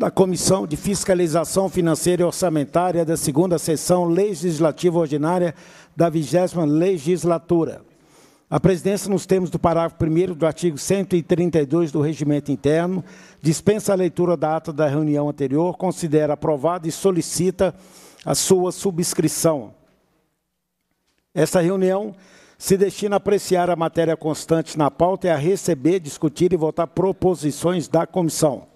da Comissão de Fiscalização Financeira e Orçamentária da segunda sessão legislativa ordinária da 20 legislatura. A presidência, nos termos do parágrafo 1 do artigo 132 do Regimento Interno, dispensa a leitura da ata da reunião anterior, considera aprovada e solicita a sua subscrição. Esta reunião se destina a apreciar a matéria constante na pauta e a receber, discutir e votar proposições da comissão.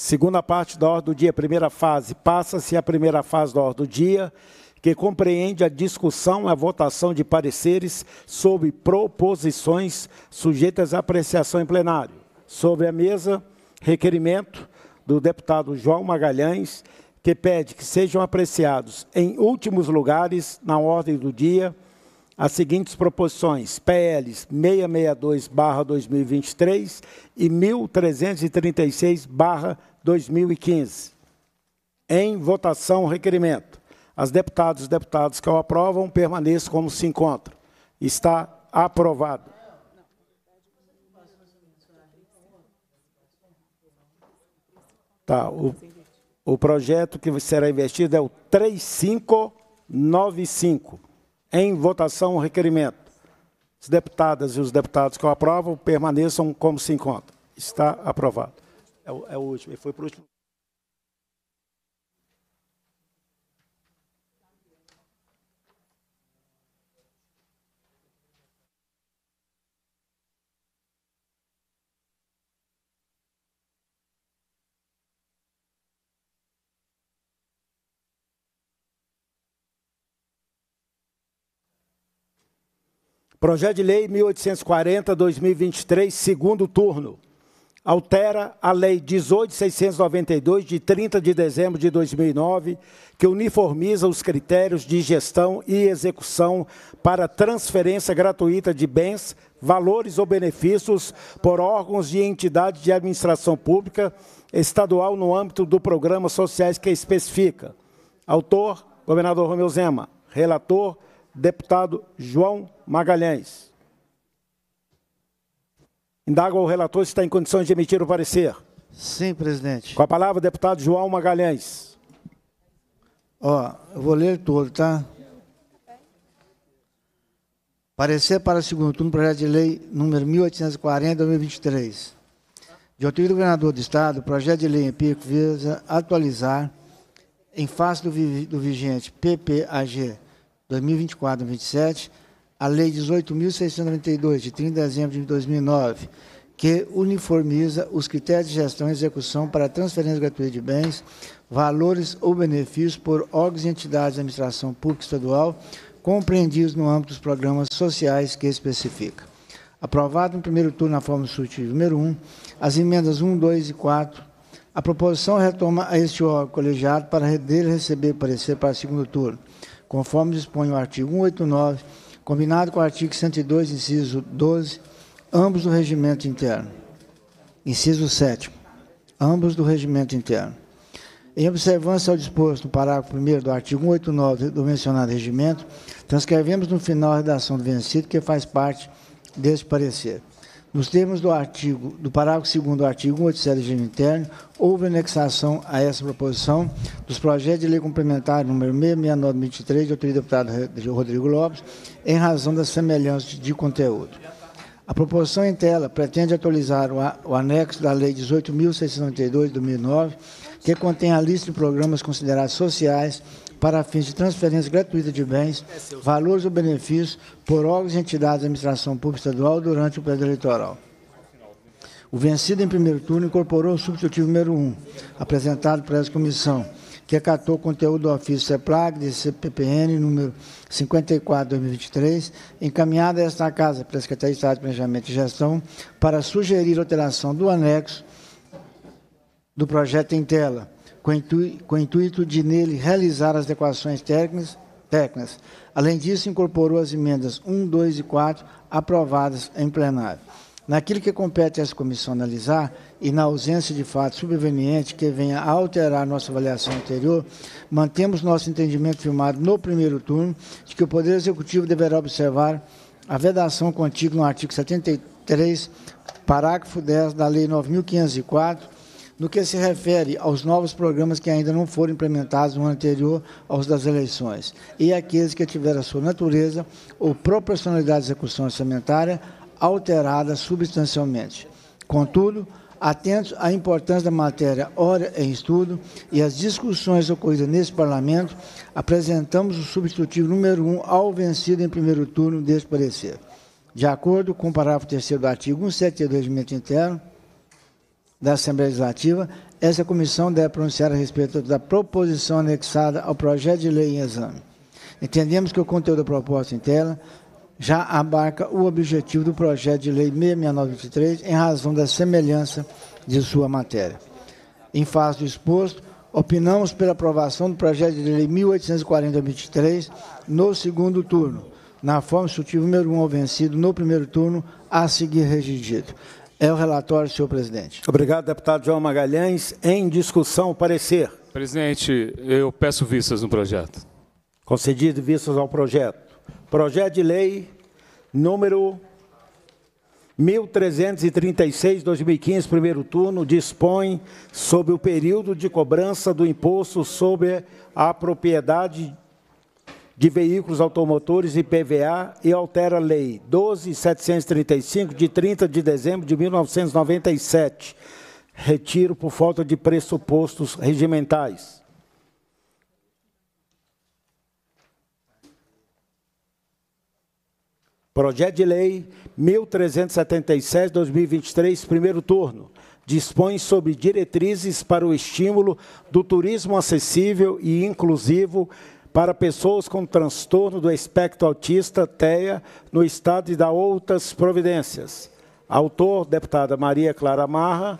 Segunda parte da ordem do dia, primeira fase. Passa-se a primeira fase da ordem do dia, que compreende a discussão e a votação de pareceres sobre proposições sujeitas à apreciação em plenário. Sobre a mesa, requerimento do deputado João Magalhães, que pede que sejam apreciados em últimos lugares na ordem do dia as seguintes proposições: PLs 662/2023 e 1336/2015. Em votação, requerimento. As deputadas e deputados que o aprovam permaneçam como se encontram. Está aprovado. Tá, o, o projeto que será investido é o 3595. Em votação, o requerimento. As deputadas e os deputados que o aprovam permaneçam como se encontram. Está aprovado. É o, é o último. E foi para o último. Projeto de Lei 1840-2023, segundo turno. Altera a Lei 18.692, de 30 de dezembro de 2009, que uniformiza os critérios de gestão e execução para transferência gratuita de bens, valores ou benefícios por órgãos e entidades de administração pública estadual no âmbito do programa sociais que especifica. Autor, governador Romeu Zema. Relator, deputado João Magalhães. Indago ao relator se está em condições de emitir o parecer. Sim, presidente. Com a palavra, deputado João Magalhães. Ó, eu vou ler todo, tá? Parecer para segundo turno, projeto de lei número 1840-2023. De autoria do governador do Estado, o projeto de lei empírico visa atualizar, em face do, do vigente PPAG 2024 e 27, a Lei 18.692, de 30 de dezembro de 2009, que uniformiza os critérios de gestão e execução para transferência gratuita de bens, valores ou benefícios por órgãos e entidades da administração pública estadual, compreendidos no âmbito dos programas sociais que especifica. Aprovado no primeiro turno na forma substitutiva número 1, as emendas 1, 2 e 4. A proposição retoma a este órgão colegiado para dele receber parecer para o segundo turno conforme dispõe o artigo 189, combinado com o artigo 102, inciso 12, ambos do regimento interno. Inciso 7. Ambos do regimento interno. Em observância ao disposto no parágrafo 1 do artigo 189 do mencionado regimento, transcrevemos no final a redação do vencido que faz parte deste parecer. Nos termos do artigo do parágrafo 2 do artigo 187 do Regimento interno, houve anexação a essa proposição dos projetos de lei complementar número 669-23, de autoria do deputado Rodrigo Lopes, em razão da semelhança de conteúdo. A proposição em tela pretende atualizar o anexo da Lei 18.692 de 2009, que contém a lista de programas considerados sociais para fins de transferência gratuita de bens, é, valores ou benefícios por órgãos e entidades da administração pública estadual durante o período eleitoral. O vencido em primeiro turno incorporou o substitutivo número 1, apresentado por essa comissão, que acatou o conteúdo do ofício CEPLAG, de CPPN, número 54-2023, encaminhado a esta Casa, pela Secretaria de Estado de Planejamento e Gestão, para sugerir alteração do anexo do projeto em tela, com, intu, com o intuito de nele realizar as adequações técnicas, técnicas. Além disso, incorporou as emendas 1, 2 e 4 aprovadas em plenário. Naquilo que compete a essa comissão analisar e na ausência de fato subveniente que venha a alterar nossa avaliação anterior, mantemos nosso entendimento firmado no primeiro turno de que o Poder Executivo deverá observar a vedação contida no artigo 73, parágrafo 10 da Lei 9504 no que se refere aos novos programas que ainda não foram implementados no ano anterior aos das eleições e aqueles que tiveram a sua natureza ou proporcionalidade de execução orçamentária alterada substancialmente. Contudo, atentos à importância da matéria ora em estudo e às discussões ocorridas nesse Parlamento, apresentamos o substitutivo número 1 um ao vencido em primeiro turno deste parecer. De acordo com o parágrafo 3 do artigo 172 do Regimento Interno, da Assembleia Legislativa, essa comissão deve pronunciar a respeito da proposição anexada ao projeto de lei em exame. Entendemos que o conteúdo proposto em tela já abarca o objetivo do projeto de lei 66923 em razão da semelhança de sua matéria. Em face do exposto, opinamos pela aprovação do projeto de lei 1840-23 no segundo turno, na forma sutil número 1 ao vencido no primeiro turno, a seguir redigido. É o relatório, senhor presidente. Obrigado, deputado João Magalhães. Em discussão, parecer. Presidente, eu peço vistas no projeto. Concedido vistas ao projeto. Projeto de lei número 1336, 2015, primeiro turno, dispõe sobre o período de cobrança do imposto sobre a propriedade de Veículos Automotores e PVA e altera a Lei 12.735, de 30 de dezembro de 1997. Retiro por falta de pressupostos regimentais. Projeto de Lei 1377-2023, primeiro turno dispõe sobre diretrizes para o estímulo do turismo acessível e inclusivo para pessoas com transtorno do espectro autista, TEA, no estado de outras providências. Autor, deputada Maria Clara Marra.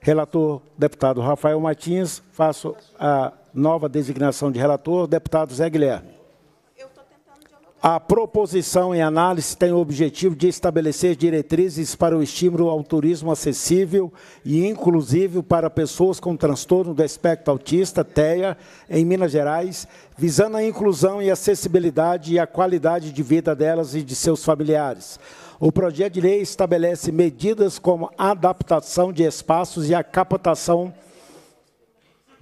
Relator, deputado Rafael Martins. Faço a nova designação de relator, deputado Zé Guilherme. A proposição em análise tem o objetivo de estabelecer diretrizes para o estímulo ao turismo acessível e inclusivo para pessoas com transtorno do espectro autista, TEA, em Minas Gerais, visando a inclusão e acessibilidade e a qualidade de vida delas e de seus familiares. O projeto de lei estabelece medidas como adaptação de espaços e a captação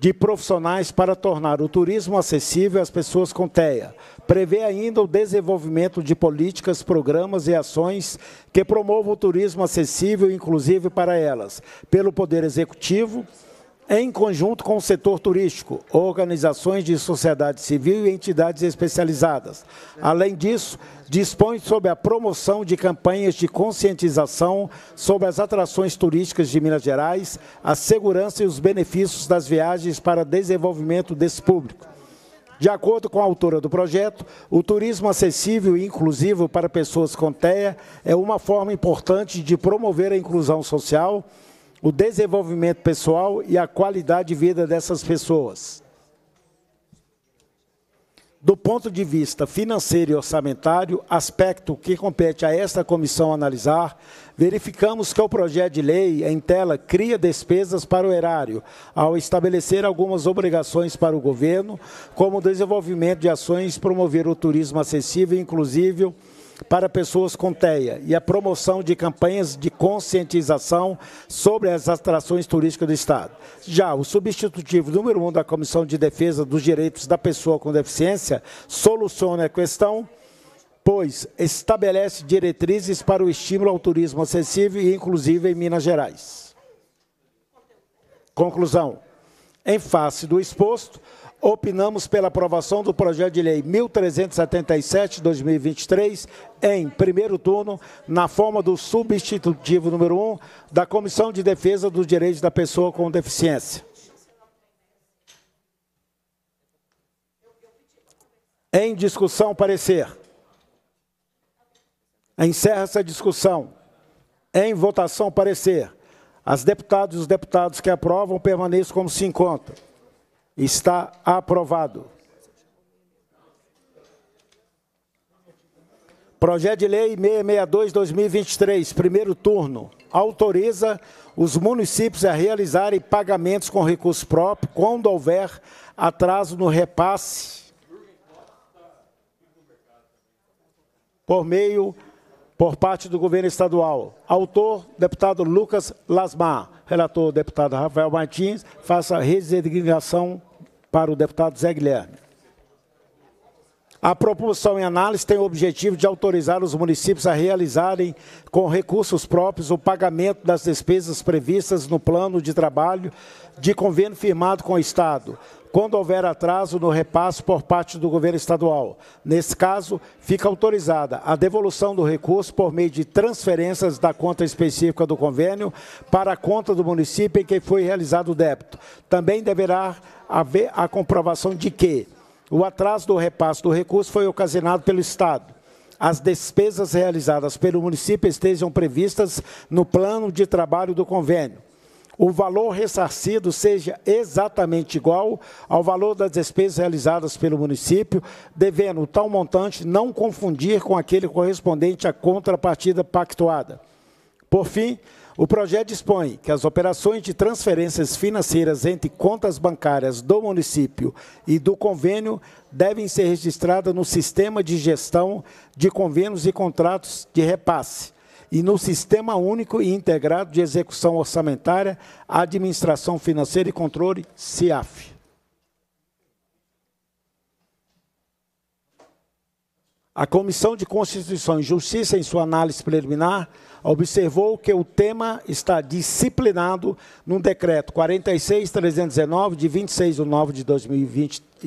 de profissionais para tornar o turismo acessível às pessoas com TEA. Prevê ainda o desenvolvimento de políticas, programas e ações que promovam o turismo acessível e inclusivo para elas, pelo Poder Executivo, em conjunto com o setor turístico, organizações de sociedade civil e entidades especializadas. Além disso, dispõe sobre a promoção de campanhas de conscientização sobre as atrações turísticas de Minas Gerais, a segurança e os benefícios das viagens para desenvolvimento desse público. De acordo com a autora do projeto, o turismo acessível e inclusivo para pessoas com TEA é uma forma importante de promover a inclusão social o desenvolvimento pessoal e a qualidade de vida dessas pessoas. Do ponto de vista financeiro e orçamentário, aspecto que compete a esta comissão analisar, verificamos que o projeto de lei em tela cria despesas para o erário, ao estabelecer algumas obrigações para o governo, como o desenvolvimento de ações, promover o turismo acessível e inclusivo para pessoas com TEA e a promoção de campanhas de conscientização sobre as atrações turísticas do Estado. Já o substitutivo número 1 um da Comissão de Defesa dos Direitos da Pessoa com Deficiência soluciona a questão pois estabelece diretrizes para o estímulo ao turismo acessível e inclusivo em Minas Gerais. Conclusão. Em face do exposto, opinamos pela aprovação do projeto de lei 1377/2023 em primeiro turno, na forma do substitutivo número 1 da Comissão de Defesa dos Direitos da Pessoa com Deficiência. Em discussão, parecer. Encerra-se a discussão. Em votação, parecer. As deputadas e os deputados que aprovam permaneçam como se encontram. Está aprovado. Projeto de Lei 662-2023, primeiro turno, autoriza os municípios a realizarem pagamentos com recurso próprio quando houver atraso no repasse por meio, por parte do governo estadual. Autor, deputado Lucas Lasmar relator deputado Rafael Martins, faça resignação para o deputado Zé Guilherme. A proposição em análise tem o objetivo de autorizar os municípios a realizarem com recursos próprios o pagamento das despesas previstas no plano de trabalho de convênio firmado com o Estado, quando houver atraso no repasso por parte do governo estadual. Nesse caso, fica autorizada a devolução do recurso por meio de transferências da conta específica do convênio para a conta do município em que foi realizado o débito. Também deverá haver a comprovação de que o atraso do repasso do recurso foi ocasionado pelo Estado as despesas realizadas pelo município estejam previstas no plano de trabalho do convênio o valor ressarcido seja exatamente igual ao valor das despesas realizadas pelo município, devendo tal montante não confundir com aquele correspondente à contrapartida pactuada. Por fim, o projeto dispõe que as operações de transferências financeiras entre contas bancárias do município e do convênio devem ser registradas no sistema de gestão de convênios e contratos de repasse e no Sistema Único e Integrado de Execução Orçamentária, Administração Financeira e Controle, CIAF. A Comissão de Constituição e Justiça, em sua análise preliminar, observou que o tema está disciplinado no decreto 46319 de 26 de novembro de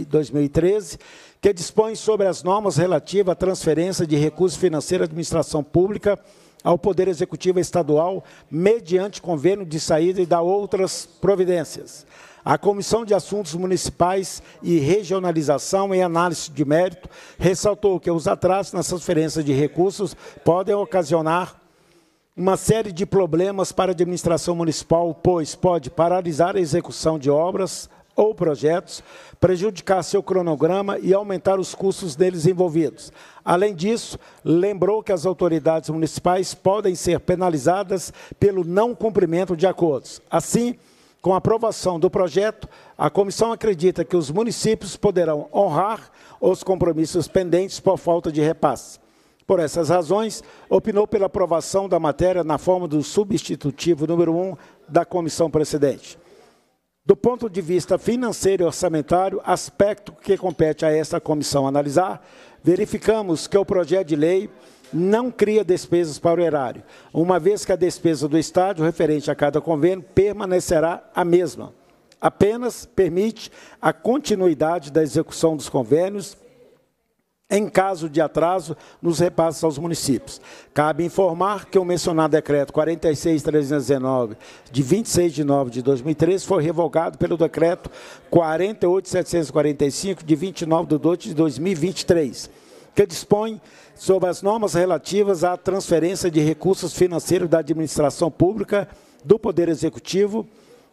2013, que dispõe sobre as normas relativas à transferência de recursos financeiros à administração pública ao Poder Executivo Estadual, mediante convênio de saída e da outras providências. A Comissão de Assuntos Municipais e Regionalização em Análise de Mérito ressaltou que os atrasos nas transferências de recursos podem ocasionar uma série de problemas para a administração municipal, pois pode paralisar a execução de obras, ou projetos, prejudicar seu cronograma e aumentar os custos deles envolvidos. Além disso, lembrou que as autoridades municipais podem ser penalizadas pelo não cumprimento de acordos. Assim, com a aprovação do projeto, a comissão acredita que os municípios poderão honrar os compromissos pendentes por falta de repasse. Por essas razões, opinou pela aprovação da matéria na forma do substitutivo número 1 da comissão precedente. Do ponto de vista financeiro e orçamentário, aspecto que compete a esta comissão analisar, verificamos que o projeto de lei não cria despesas para o erário, uma vez que a despesa do estádio referente a cada convênio permanecerá a mesma. Apenas permite a continuidade da execução dos convênios em caso de atraso nos repassos aos municípios. Cabe informar que o mencionado decreto 46319 de 26 de nove de 2013 foi revogado pelo decreto 48745 de 29 de 2 de 2023, que dispõe sobre as normas relativas à transferência de recursos financeiros da administração pública do Poder Executivo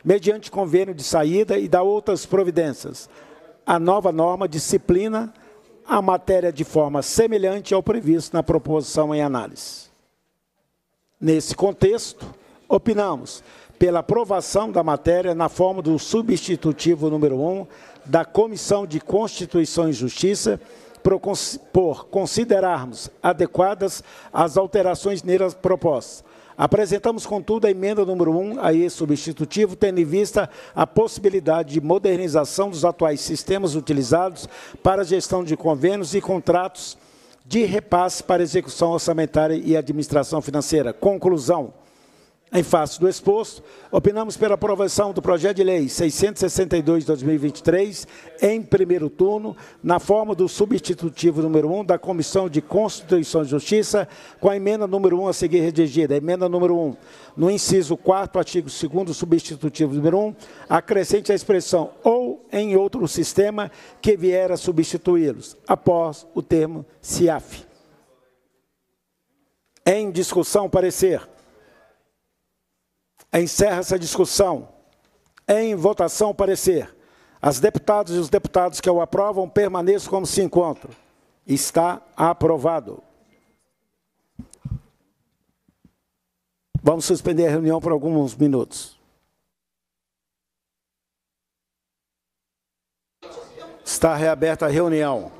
mediante convênio de saída e da outras providências. A nova norma disciplina a matéria de forma semelhante ao previsto na proposição em análise. Nesse contexto, opinamos pela aprovação da matéria na forma do substitutivo número 1 da Comissão de Constituição e Justiça, por considerarmos adequadas as alterações nelas propostas, Apresentamos, contudo, a emenda número 1 a esse substitutivo, tendo em vista a possibilidade de modernização dos atuais sistemas utilizados para a gestão de convênios e contratos de repasse para execução orçamentária e administração financeira. Conclusão. Em face do exposto, opinamos pela aprovação do projeto de lei 662-2023, em primeiro turno, na forma do substitutivo número 1 da Comissão de Constituição e Justiça, com a emenda número 1 a seguir redigida. Emenda número 1. No inciso 4, artigo 2, substitutivo número 1, acrescente a expressão ou em outro sistema que vier a substituí-los, após o termo CIAF. Em discussão, parecer. Encerra essa discussão. Em votação, o parecer. As deputadas e os deputados que o aprovam permaneçam como se encontram. Está aprovado. Vamos suspender a reunião por alguns minutos. Está reaberta a reunião.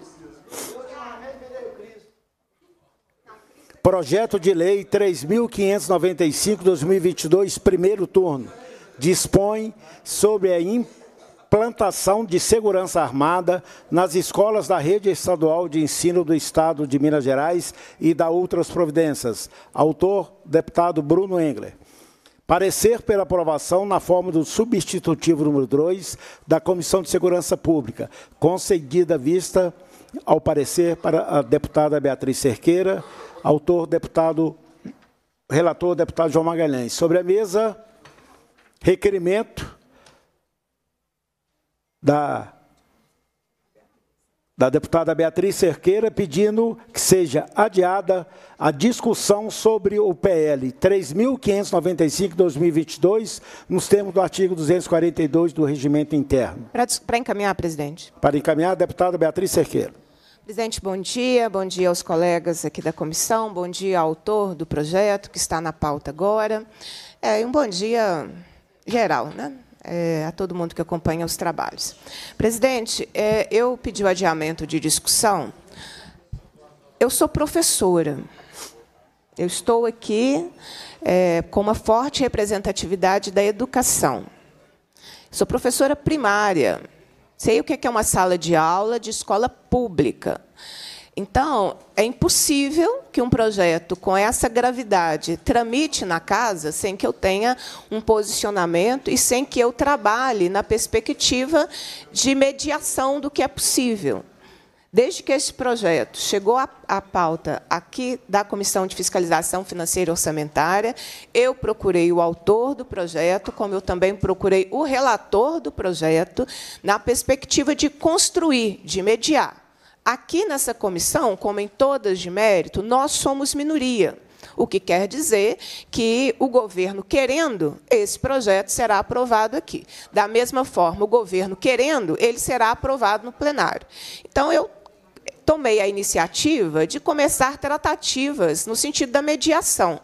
Projeto de Lei 3.595-2022, primeiro turno, dispõe sobre a implantação de segurança armada nas escolas da rede estadual de ensino do Estado de Minas Gerais e da Outras Providências. Autor, deputado Bruno Engler. Parecer pela aprovação na forma do substitutivo número 2 da Comissão de Segurança Pública, concedida vista ao parecer para a deputada Beatriz Cerqueira, autor deputado relator deputado João Magalhães. Sobre a mesa, requerimento da da deputada Beatriz Cerqueira pedindo que seja adiada a discussão sobre o PL 3.595/2022 nos termos do artigo 242 do regimento interno. Para encaminhar, presidente. Para encaminhar, deputada Beatriz Cerqueira. Presidente, bom dia. Bom dia aos colegas aqui da comissão. Bom dia ao autor do projeto, que está na pauta agora. É, e um bom dia geral, né? É, a todo mundo que acompanha os trabalhos. Presidente, é, eu pedi o adiamento de discussão. Eu sou professora. Eu estou aqui é, com uma forte representatividade da educação. Sou professora primária sei o é que é uma sala de aula de escola pública. Então, é impossível que um projeto com essa gravidade tramite na casa sem que eu tenha um posicionamento e sem que eu trabalhe na perspectiva de mediação do que é possível. Desde que esse projeto chegou à, pauta aqui da Comissão de Fiscalização Financeira e Orçamentária, eu procurei o autor do projeto, como eu também procurei o relator do projeto, na perspectiva de construir, de mediar. Aqui nessa comissão, como em todas de mérito, nós somos minoria. O que quer dizer que o governo querendo, esse projeto será aprovado aqui. Da mesma forma, o governo querendo, ele será aprovado no plenário. Então, eu tomei a iniciativa de começar tratativas no sentido da mediação,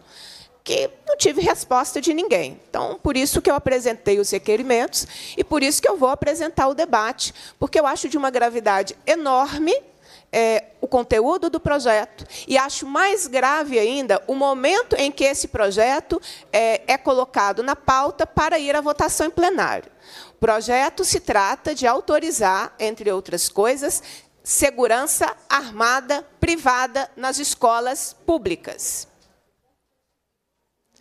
que não tive resposta de ninguém. Então, por isso que eu apresentei os requerimentos e por isso que eu vou apresentar o debate, porque eu acho de uma gravidade enorme é, o conteúdo do projeto e acho mais grave ainda o momento em que esse projeto é, é colocado na pauta para ir à votação em plenário. O projeto se trata de autorizar, entre outras coisas, segurança armada privada nas escolas públicas?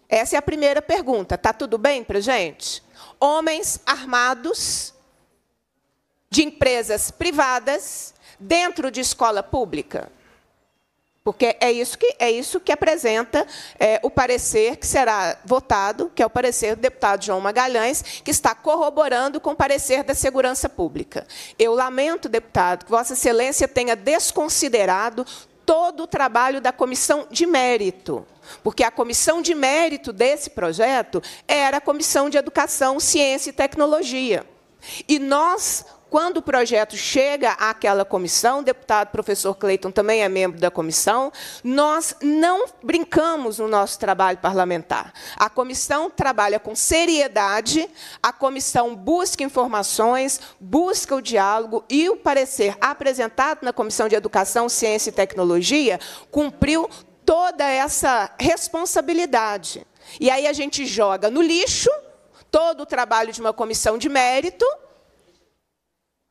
Essa é a primeira pergunta. Está tudo bem para gente? Homens armados de empresas privadas dentro de escola pública. Porque é isso que, é isso que apresenta é, o parecer que será votado, que é o parecer do deputado João Magalhães, que está corroborando com o parecer da segurança pública. Eu lamento, deputado, que Vossa Excelência tenha desconsiderado todo o trabalho da comissão de mérito. Porque a comissão de mérito desse projeto era a comissão de educação, ciência e tecnologia. E nós quando o projeto chega àquela comissão, o deputado professor Cleiton também é membro da comissão, nós não brincamos no nosso trabalho parlamentar. A comissão trabalha com seriedade, a comissão busca informações, busca o diálogo e o parecer apresentado na Comissão de Educação, Ciência e Tecnologia cumpriu toda essa responsabilidade. E aí a gente joga no lixo todo o trabalho de uma comissão de mérito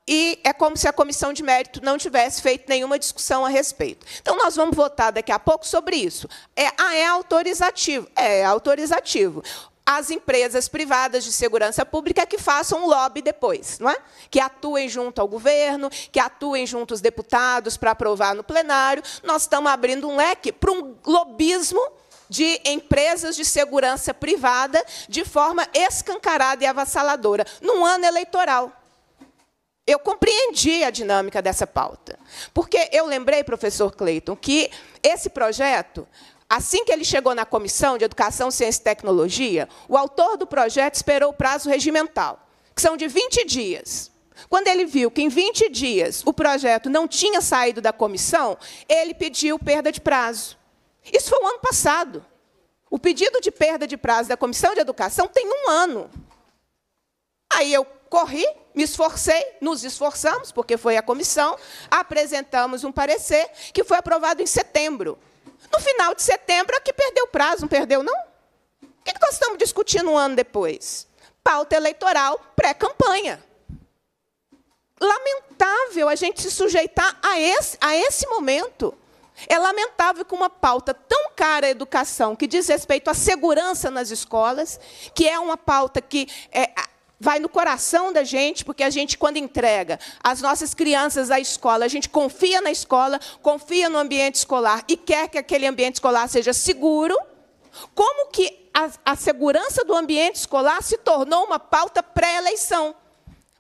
e é como se a comissão de mérito não tivesse feito nenhuma discussão a respeito. Então, nós vamos votar daqui a pouco sobre isso. É, ah, é autorizativo. É, é autorizativo. As empresas privadas de segurança pública que façam lobby depois, não é? que atuem junto ao governo, que atuem junto aos deputados para aprovar no plenário. Nós estamos abrindo um leque para um lobismo de empresas de segurança privada de forma escancarada e avassaladora, num ano eleitoral eu compreendi a dinâmica dessa pauta. Porque eu lembrei, professor Cleiton, que esse projeto, assim que ele chegou na Comissão de Educação, Ciência e Tecnologia, o autor do projeto esperou o prazo regimental, que são de 20 dias. Quando ele viu que em 20 dias o projeto não tinha saído da comissão, ele pediu perda de prazo. Isso foi o ano passado. O pedido de perda de prazo da Comissão de Educação tem um ano. Aí eu corri, me esforcei, nos esforçamos, porque foi a comissão, apresentamos um parecer que foi aprovado em setembro. No final de setembro, aqui é perdeu o prazo, não perdeu, não? O é que nós estamos discutindo um ano depois? Pauta eleitoral pré-campanha. Lamentável a gente se sujeitar a esse, a esse momento. É lamentável que uma pauta tão cara à educação, que diz respeito à segurança nas escolas, que é uma pauta que é, vai no coração da gente, porque a gente, quando entrega as nossas crianças à escola, a gente confia na escola, confia no ambiente escolar e quer que aquele ambiente escolar seja seguro. Como que a, a segurança do ambiente escolar se tornou uma pauta pré-eleição?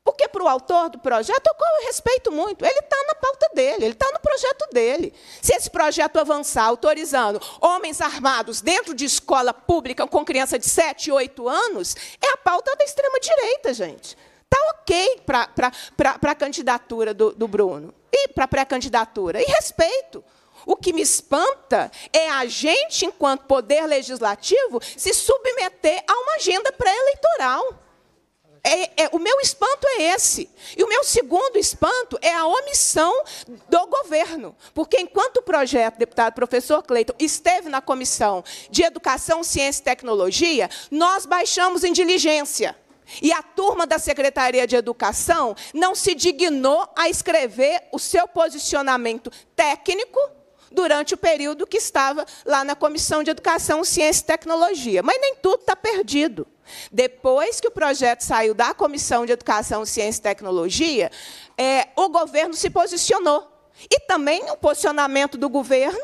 Porque para o autor do projeto, eu respeito muito, ele está na pauta dele, ele está no projeto dele. Se esse projeto avançar autorizando homens armados dentro de escola pública com criança de 7, 8 anos, é a pauta da extrema-direita, gente. Está ok para a candidatura do, do Bruno e para a pré-candidatura. E respeito. O que me espanta é a gente, enquanto poder legislativo, se submeter a uma agenda pré-eleitoral é, é, o meu espanto é esse. E o meu segundo espanto é a omissão do governo. Porque enquanto o projeto, deputado professor Cleiton, esteve na comissão de Educação, Ciência e Tecnologia, nós baixamos em diligência. E a turma da Secretaria de Educação não se dignou a escrever o seu posicionamento técnico durante o período que estava lá na Comissão de Educação, Ciência e Tecnologia. Mas nem tudo está perdido. Depois que o projeto saiu da Comissão de Educação, Ciência e Tecnologia, é, o governo se posicionou. E também o posicionamento do governo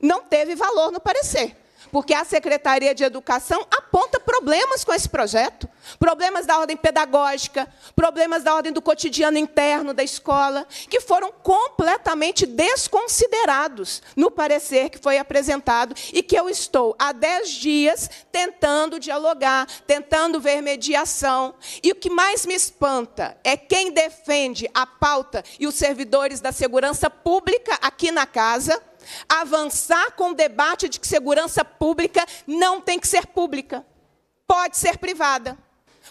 não teve valor no parecer porque a Secretaria de Educação aponta problemas com esse projeto, problemas da ordem pedagógica, problemas da ordem do cotidiano interno da escola, que foram completamente desconsiderados no parecer que foi apresentado e que eu estou há dez dias tentando dialogar, tentando ver mediação. E o que mais me espanta é quem defende a pauta e os servidores da segurança pública aqui na casa avançar com o debate de que segurança pública não tem que ser pública, pode ser privada.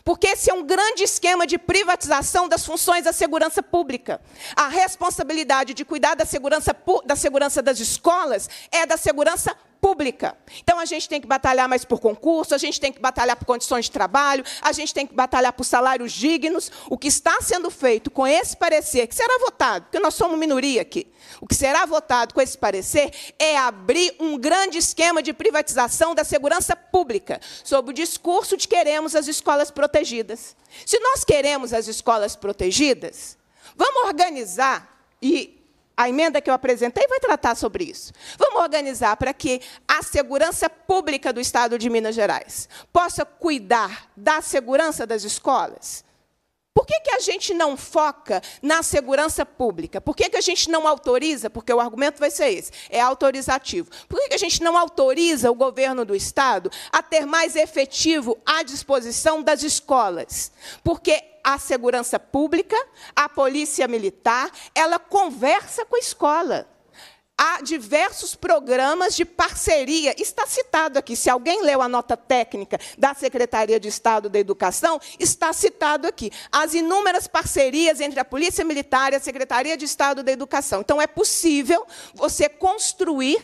Porque esse é um grande esquema de privatização das funções da segurança pública. A responsabilidade de cuidar da segurança, da segurança das escolas é da segurança pública pública. Então a gente tem que batalhar mais por concurso, a gente tem que batalhar por condições de trabalho, a gente tem que batalhar por salários dignos. O que está sendo feito com esse parecer, que será votado, porque nós somos minoria aqui, o que será votado com esse parecer é abrir um grande esquema de privatização da segurança pública, sob o discurso de queremos as escolas protegidas. Se nós queremos as escolas protegidas, vamos organizar e a emenda que eu apresentei vai tratar sobre isso. Vamos organizar para que a segurança pública do Estado de Minas Gerais possa cuidar da segurança das escolas. Por que, que a gente não foca na segurança pública? Por que, que a gente não autoriza? Porque o argumento vai ser esse: é autorizativo. Por que, que a gente não autoriza o governo do Estado a ter mais efetivo à disposição das escolas? Porque a segurança pública, a polícia militar, ela conversa com a escola há diversos programas de parceria. Está citado aqui, se alguém leu a nota técnica da Secretaria de Estado da Educação, está citado aqui. As inúmeras parcerias entre a Polícia Militar e a Secretaria de Estado da Educação. Então, é possível você construir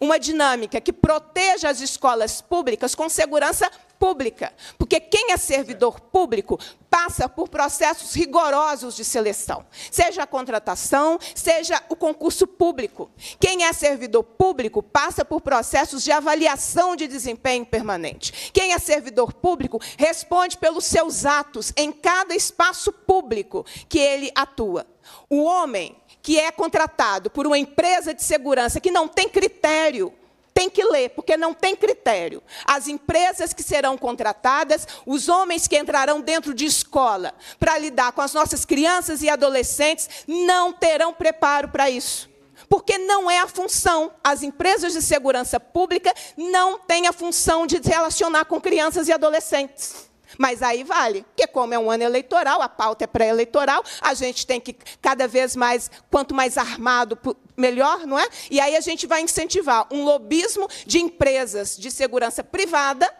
uma dinâmica que proteja as escolas públicas com segurança pública pública, porque quem é servidor público passa por processos rigorosos de seleção, seja a contratação, seja o concurso público. Quem é servidor público passa por processos de avaliação de desempenho permanente. Quem é servidor público responde pelos seus atos em cada espaço público que ele atua. O homem que é contratado por uma empresa de segurança que não tem critério tem que ler, porque não tem critério. As empresas que serão contratadas, os homens que entrarão dentro de escola para lidar com as nossas crianças e adolescentes, não terão preparo para isso. Porque não é a função. As empresas de segurança pública não têm a função de se relacionar com crianças e adolescentes. Mas aí vale, porque como é um ano eleitoral, a pauta é pré-eleitoral, a gente tem que cada vez mais, quanto mais armado, melhor, não é? E aí a gente vai incentivar um lobismo de empresas de segurança privada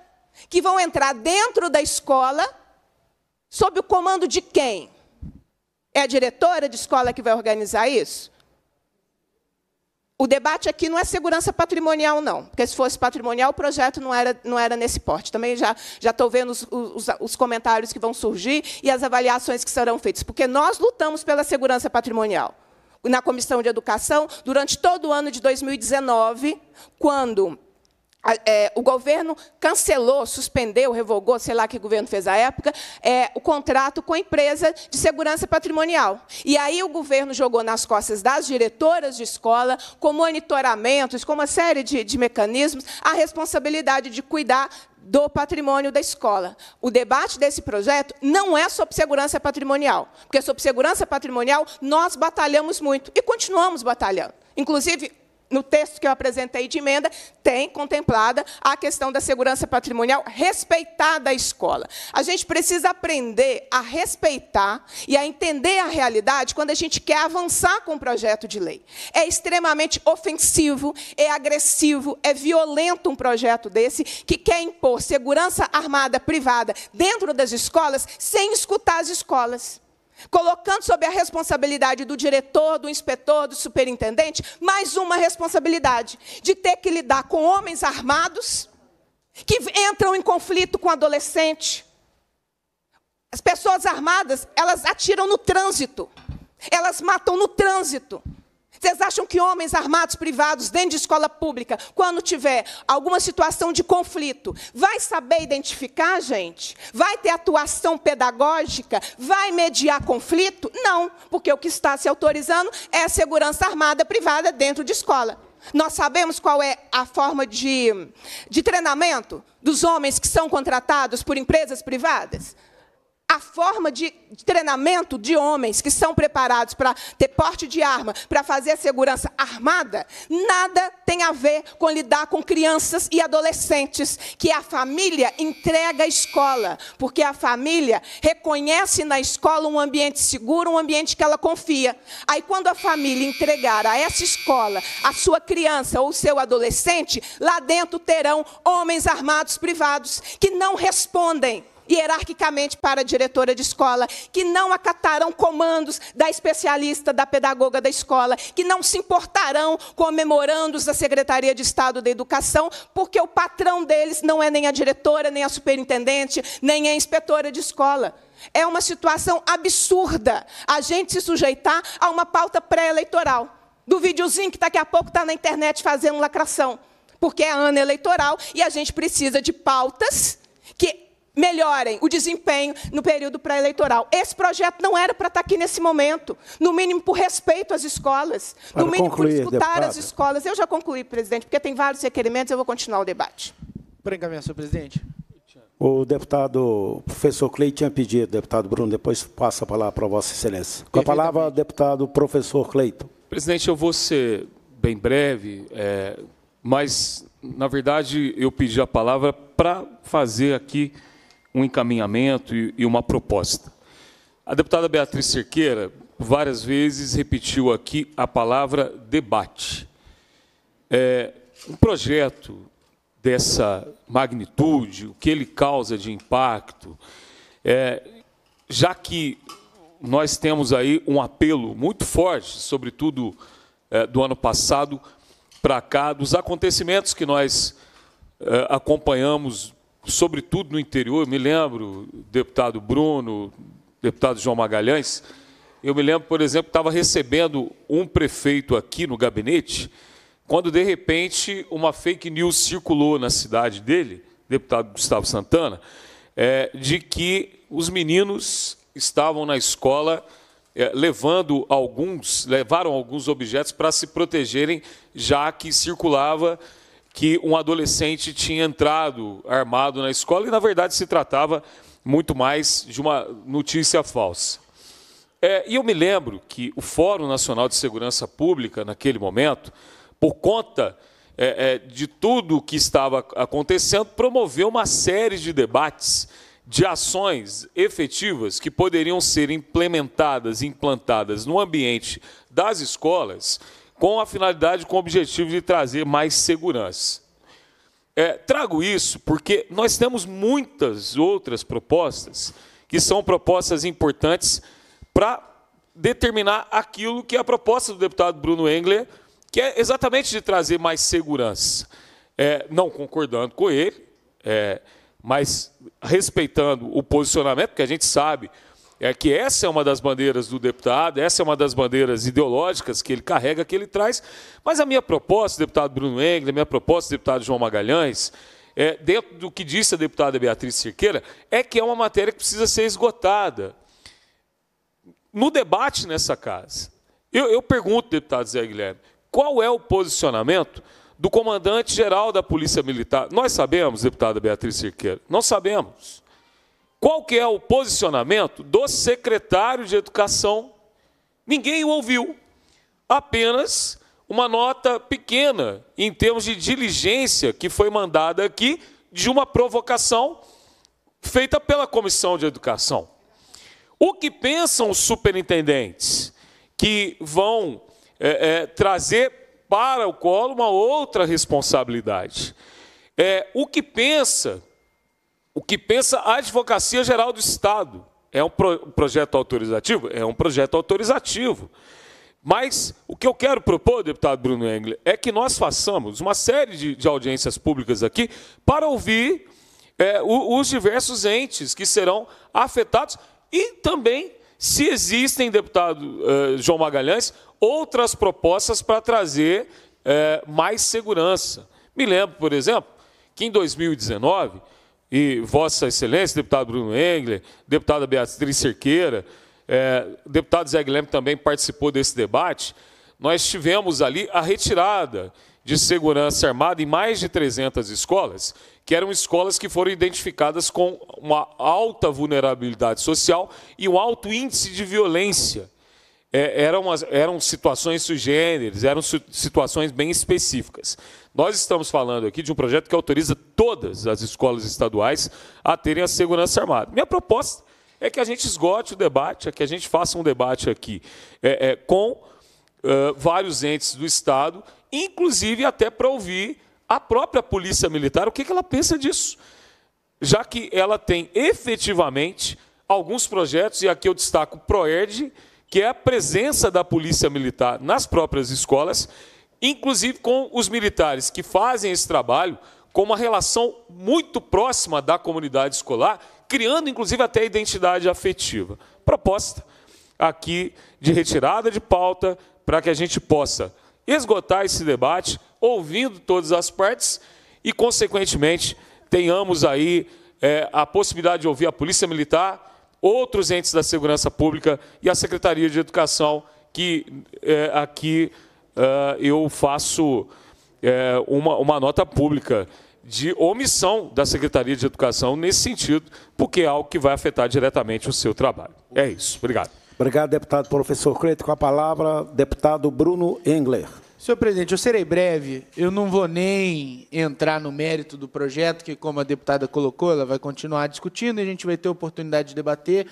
que vão entrar dentro da escola sob o comando de quem? É a diretora de escola que vai organizar isso? o debate aqui não é segurança patrimonial, não. Porque se fosse patrimonial, o projeto não era, não era nesse porte. Também já, já estou vendo os, os, os, comentários que vão surgir e as avaliações que serão feitas. Porque nós lutamos pela segurança patrimonial. Na Comissão de Educação, durante todo o ano de 2019, quando é, o governo cancelou, suspendeu, revogou, sei lá que o governo fez à época, é, o contrato com a empresa de segurança patrimonial. E aí o governo jogou nas costas das diretoras de escola, com monitoramentos, com uma série de, de mecanismos, a responsabilidade de cuidar do patrimônio da escola. O debate desse projeto não é sobre segurança patrimonial, porque sobre segurança patrimonial nós batalhamos muito e continuamos batalhando. Inclusive, no texto que eu apresentei de emenda, tem contemplada a questão da segurança patrimonial respeitada a escola. A gente precisa aprender a respeitar e a entender a realidade quando a gente quer avançar com o um projeto de lei. É extremamente ofensivo, é agressivo, é violento um projeto desse que quer impor segurança armada privada dentro das escolas sem escutar as escolas colocando sob a responsabilidade do diretor, do inspetor, do superintendente, mais uma responsabilidade de ter que lidar com homens armados que entram em conflito com adolescente. As pessoas armadas, elas atiram no trânsito. Elas matam no trânsito. Vocês acham que homens armados privados dentro de escola pública, quando tiver alguma situação de conflito, vai saber identificar, gente? Vai ter atuação pedagógica? Vai mediar conflito? Não, porque o que está se autorizando é segurança armada privada dentro de escola. Nós sabemos qual é a forma de, de treinamento dos homens que são contratados por empresas privadas? a forma de treinamento de homens que são preparados para ter porte de arma, para fazer a segurança armada, nada tem a ver com lidar com crianças e adolescentes, que a família entrega à escola, porque a família reconhece na escola um ambiente seguro, um ambiente que ela confia. Aí, quando a família entregar a essa escola a sua criança ou seu adolescente, lá dentro terão homens armados privados que não respondem hierarquicamente para a diretora de escola, que não acatarão comandos da especialista, da pedagoga da escola, que não se importarão com memorandos da Secretaria de Estado da Educação, porque o patrão deles não é nem a diretora, nem a superintendente, nem a inspetora de escola. É uma situação absurda a gente se sujeitar a uma pauta pré-eleitoral, do videozinho que daqui a pouco está na internet fazendo lacração, porque é ano eleitoral e a gente precisa de pautas que melhorem o desempenho no período pré-eleitoral. Esse projeto não era para estar tá aqui nesse momento, no mínimo por respeito às escolas, para no mínimo concluir, por escutar deputada. as escolas. Eu já concluí, presidente, porque tem vários requerimentos, eu vou continuar o debate. Por encaminhamento, presidente. O deputado professor Clay tinha pedido, deputado Bruno, depois passa a palavra para Vossa Excelência. Com a palavra, deputado professor Cleito. Presidente, eu vou ser bem breve, é, mas, na verdade, eu pedi a palavra para fazer aqui um encaminhamento e uma proposta. A deputada Beatriz Cerqueira várias vezes repetiu aqui a palavra debate. É, um projeto dessa magnitude, o que ele causa de impacto, é, já que nós temos aí um apelo muito forte, sobretudo é, do ano passado para cá, dos acontecimentos que nós é, acompanhamos sobretudo no interior, me lembro, deputado Bruno, deputado João Magalhães, eu me lembro, por exemplo, estava recebendo um prefeito aqui no gabinete, quando de repente uma fake news circulou na cidade dele, deputado Gustavo Santana, é, de que os meninos estavam na escola é, levando alguns, levaram alguns objetos para se protegerem, já que circulava que um adolescente tinha entrado armado na escola e, na verdade, se tratava muito mais de uma notícia falsa. É, e eu me lembro que o Fórum Nacional de Segurança Pública, naquele momento, por conta é, é, de tudo o que estava acontecendo, promoveu uma série de debates, de ações efetivas que poderiam ser implementadas, implantadas no ambiente das escolas com a finalidade, com o objetivo de trazer mais segurança. É, trago isso porque nós temos muitas outras propostas que são propostas importantes para determinar aquilo que é a proposta do deputado Bruno Engler, que é exatamente de trazer mais segurança. É, não concordando com ele, é, mas respeitando o posicionamento, porque a gente sabe é que essa é uma das bandeiras do deputado, essa é uma das bandeiras ideológicas que ele carrega, que ele traz. Mas a minha proposta, deputado Bruno Engler, a minha proposta, deputado João Magalhães, é, dentro do que disse a deputada Beatriz Cerqueira, é que é uma matéria que precisa ser esgotada. No debate nessa casa, eu, eu pergunto, deputado Zé Guilherme, qual é o posicionamento do comandante-geral da Polícia Militar? Nós sabemos, deputada Beatriz Cerqueira, nós sabemos. Qual que é o posicionamento do secretário de Educação? Ninguém o ouviu. Apenas uma nota pequena em termos de diligência que foi mandada aqui de uma provocação feita pela Comissão de Educação. O que pensam os superintendentes que vão é, é, trazer para o colo uma outra responsabilidade? É, o que pensa o que pensa a Advocacia Geral do Estado. É um, pro, um projeto autorizativo? É um projeto autorizativo. Mas o que eu quero propor, deputado Bruno Engler, é que nós façamos uma série de, de audiências públicas aqui para ouvir é, o, os diversos entes que serão afetados e também se existem, deputado eh, João Magalhães, outras propostas para trazer eh, mais segurança. Me lembro, por exemplo, que em 2019 e Vossa Excelência, deputado Bruno Engler, deputada Beatriz Cerqueira, é, deputado Zé Guilherme também participou desse debate, nós tivemos ali a retirada de segurança armada em mais de 300 escolas, que eram escolas que foram identificadas com uma alta vulnerabilidade social e um alto índice de violência é, eram, umas, eram situações sugêneres, eram su situações bem específicas. Nós estamos falando aqui de um projeto que autoriza todas as escolas estaduais a terem a segurança armada. Minha proposta é que a gente esgote o debate, é que a gente faça um debate aqui é, é, com vários entes do Estado, inclusive até para ouvir a própria Polícia Militar, o que, que ela pensa disso. Já que ela tem efetivamente alguns projetos, e aqui eu destaco o PROERD, que é a presença da polícia militar nas próprias escolas, inclusive com os militares que fazem esse trabalho, com uma relação muito próxima da comunidade escolar, criando inclusive até identidade afetiva. Proposta aqui de retirada de pauta para que a gente possa esgotar esse debate, ouvindo todas as partes e, consequentemente, tenhamos aí é, a possibilidade de ouvir a Polícia Militar outros entes da segurança pública e a Secretaria de Educação, que é, aqui é, eu faço é, uma, uma nota pública de omissão da Secretaria de Educação nesse sentido, porque é algo que vai afetar diretamente o seu trabalho. É isso. Obrigado. Obrigado, deputado professor Creto. Com a palavra, deputado Bruno Engler. Senhor presidente, eu serei breve. Eu não vou nem entrar no mérito do projeto, que, como a deputada colocou, ela vai continuar discutindo e a gente vai ter oportunidade de debater.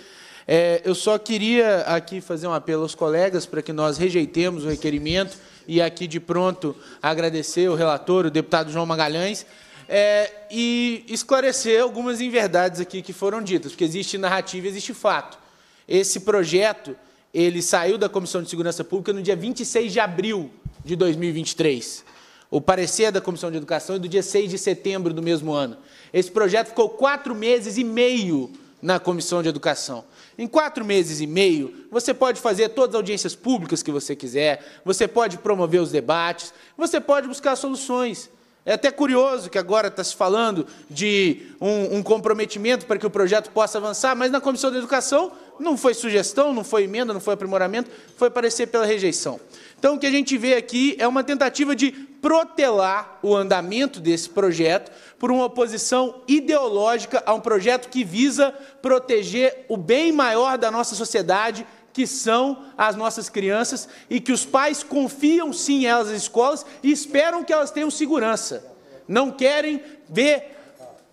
É, eu só queria aqui fazer um apelo aos colegas para que nós rejeitemos o requerimento e aqui de pronto agradecer o relator, o deputado João Magalhães, é, e esclarecer algumas inverdades aqui que foram ditas, porque existe narrativa e existe fato. Esse projeto ele saiu da Comissão de Segurança Pública no dia 26 de abril de 2023. O parecer da Comissão de Educação é do dia 6 de setembro do mesmo ano. Esse projeto ficou quatro meses e meio na Comissão de Educação. Em quatro meses e meio, você pode fazer todas as audiências públicas que você quiser, você pode promover os debates, você pode buscar soluções. É até curioso que agora está se falando de um, um, comprometimento para que o projeto possa avançar, mas na Comissão da Educação não foi sugestão, não foi emenda, não foi aprimoramento, foi parecer pela rejeição. Então, o que a gente vê aqui é uma tentativa de protelar o andamento desse projeto por uma oposição ideológica a um projeto que visa proteger o bem maior da nossa sociedade, que são as nossas crianças e que os pais confiam sim em elas nas escolas e esperam que elas tenham segurança. Não querem ver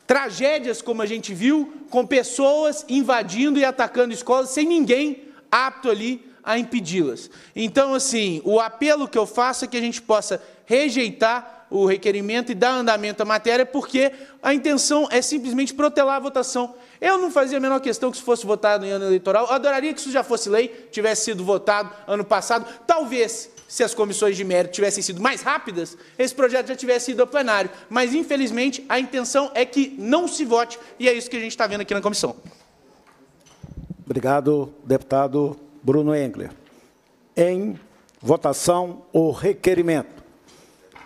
tragédias como a gente viu, com pessoas invadindo e atacando escolas sem ninguém apto ali a impedi-las. Então, assim, o apelo que eu faço é que a gente possa rejeitar o requerimento e dar andamento à matéria, porque a intenção é simplesmente protelar a votação eu não fazia a menor questão que isso fosse votado em ano eleitoral. Eu adoraria que isso já fosse lei, tivesse sido votado ano passado. Talvez, se as comissões de mérito tivessem sido mais rápidas, esse projeto já tivesse ido ao plenário. Mas, infelizmente, a intenção é que não se vote, e é isso que a gente está vendo aqui na comissão. Obrigado, deputado Bruno Engler. Em votação, o requerimento.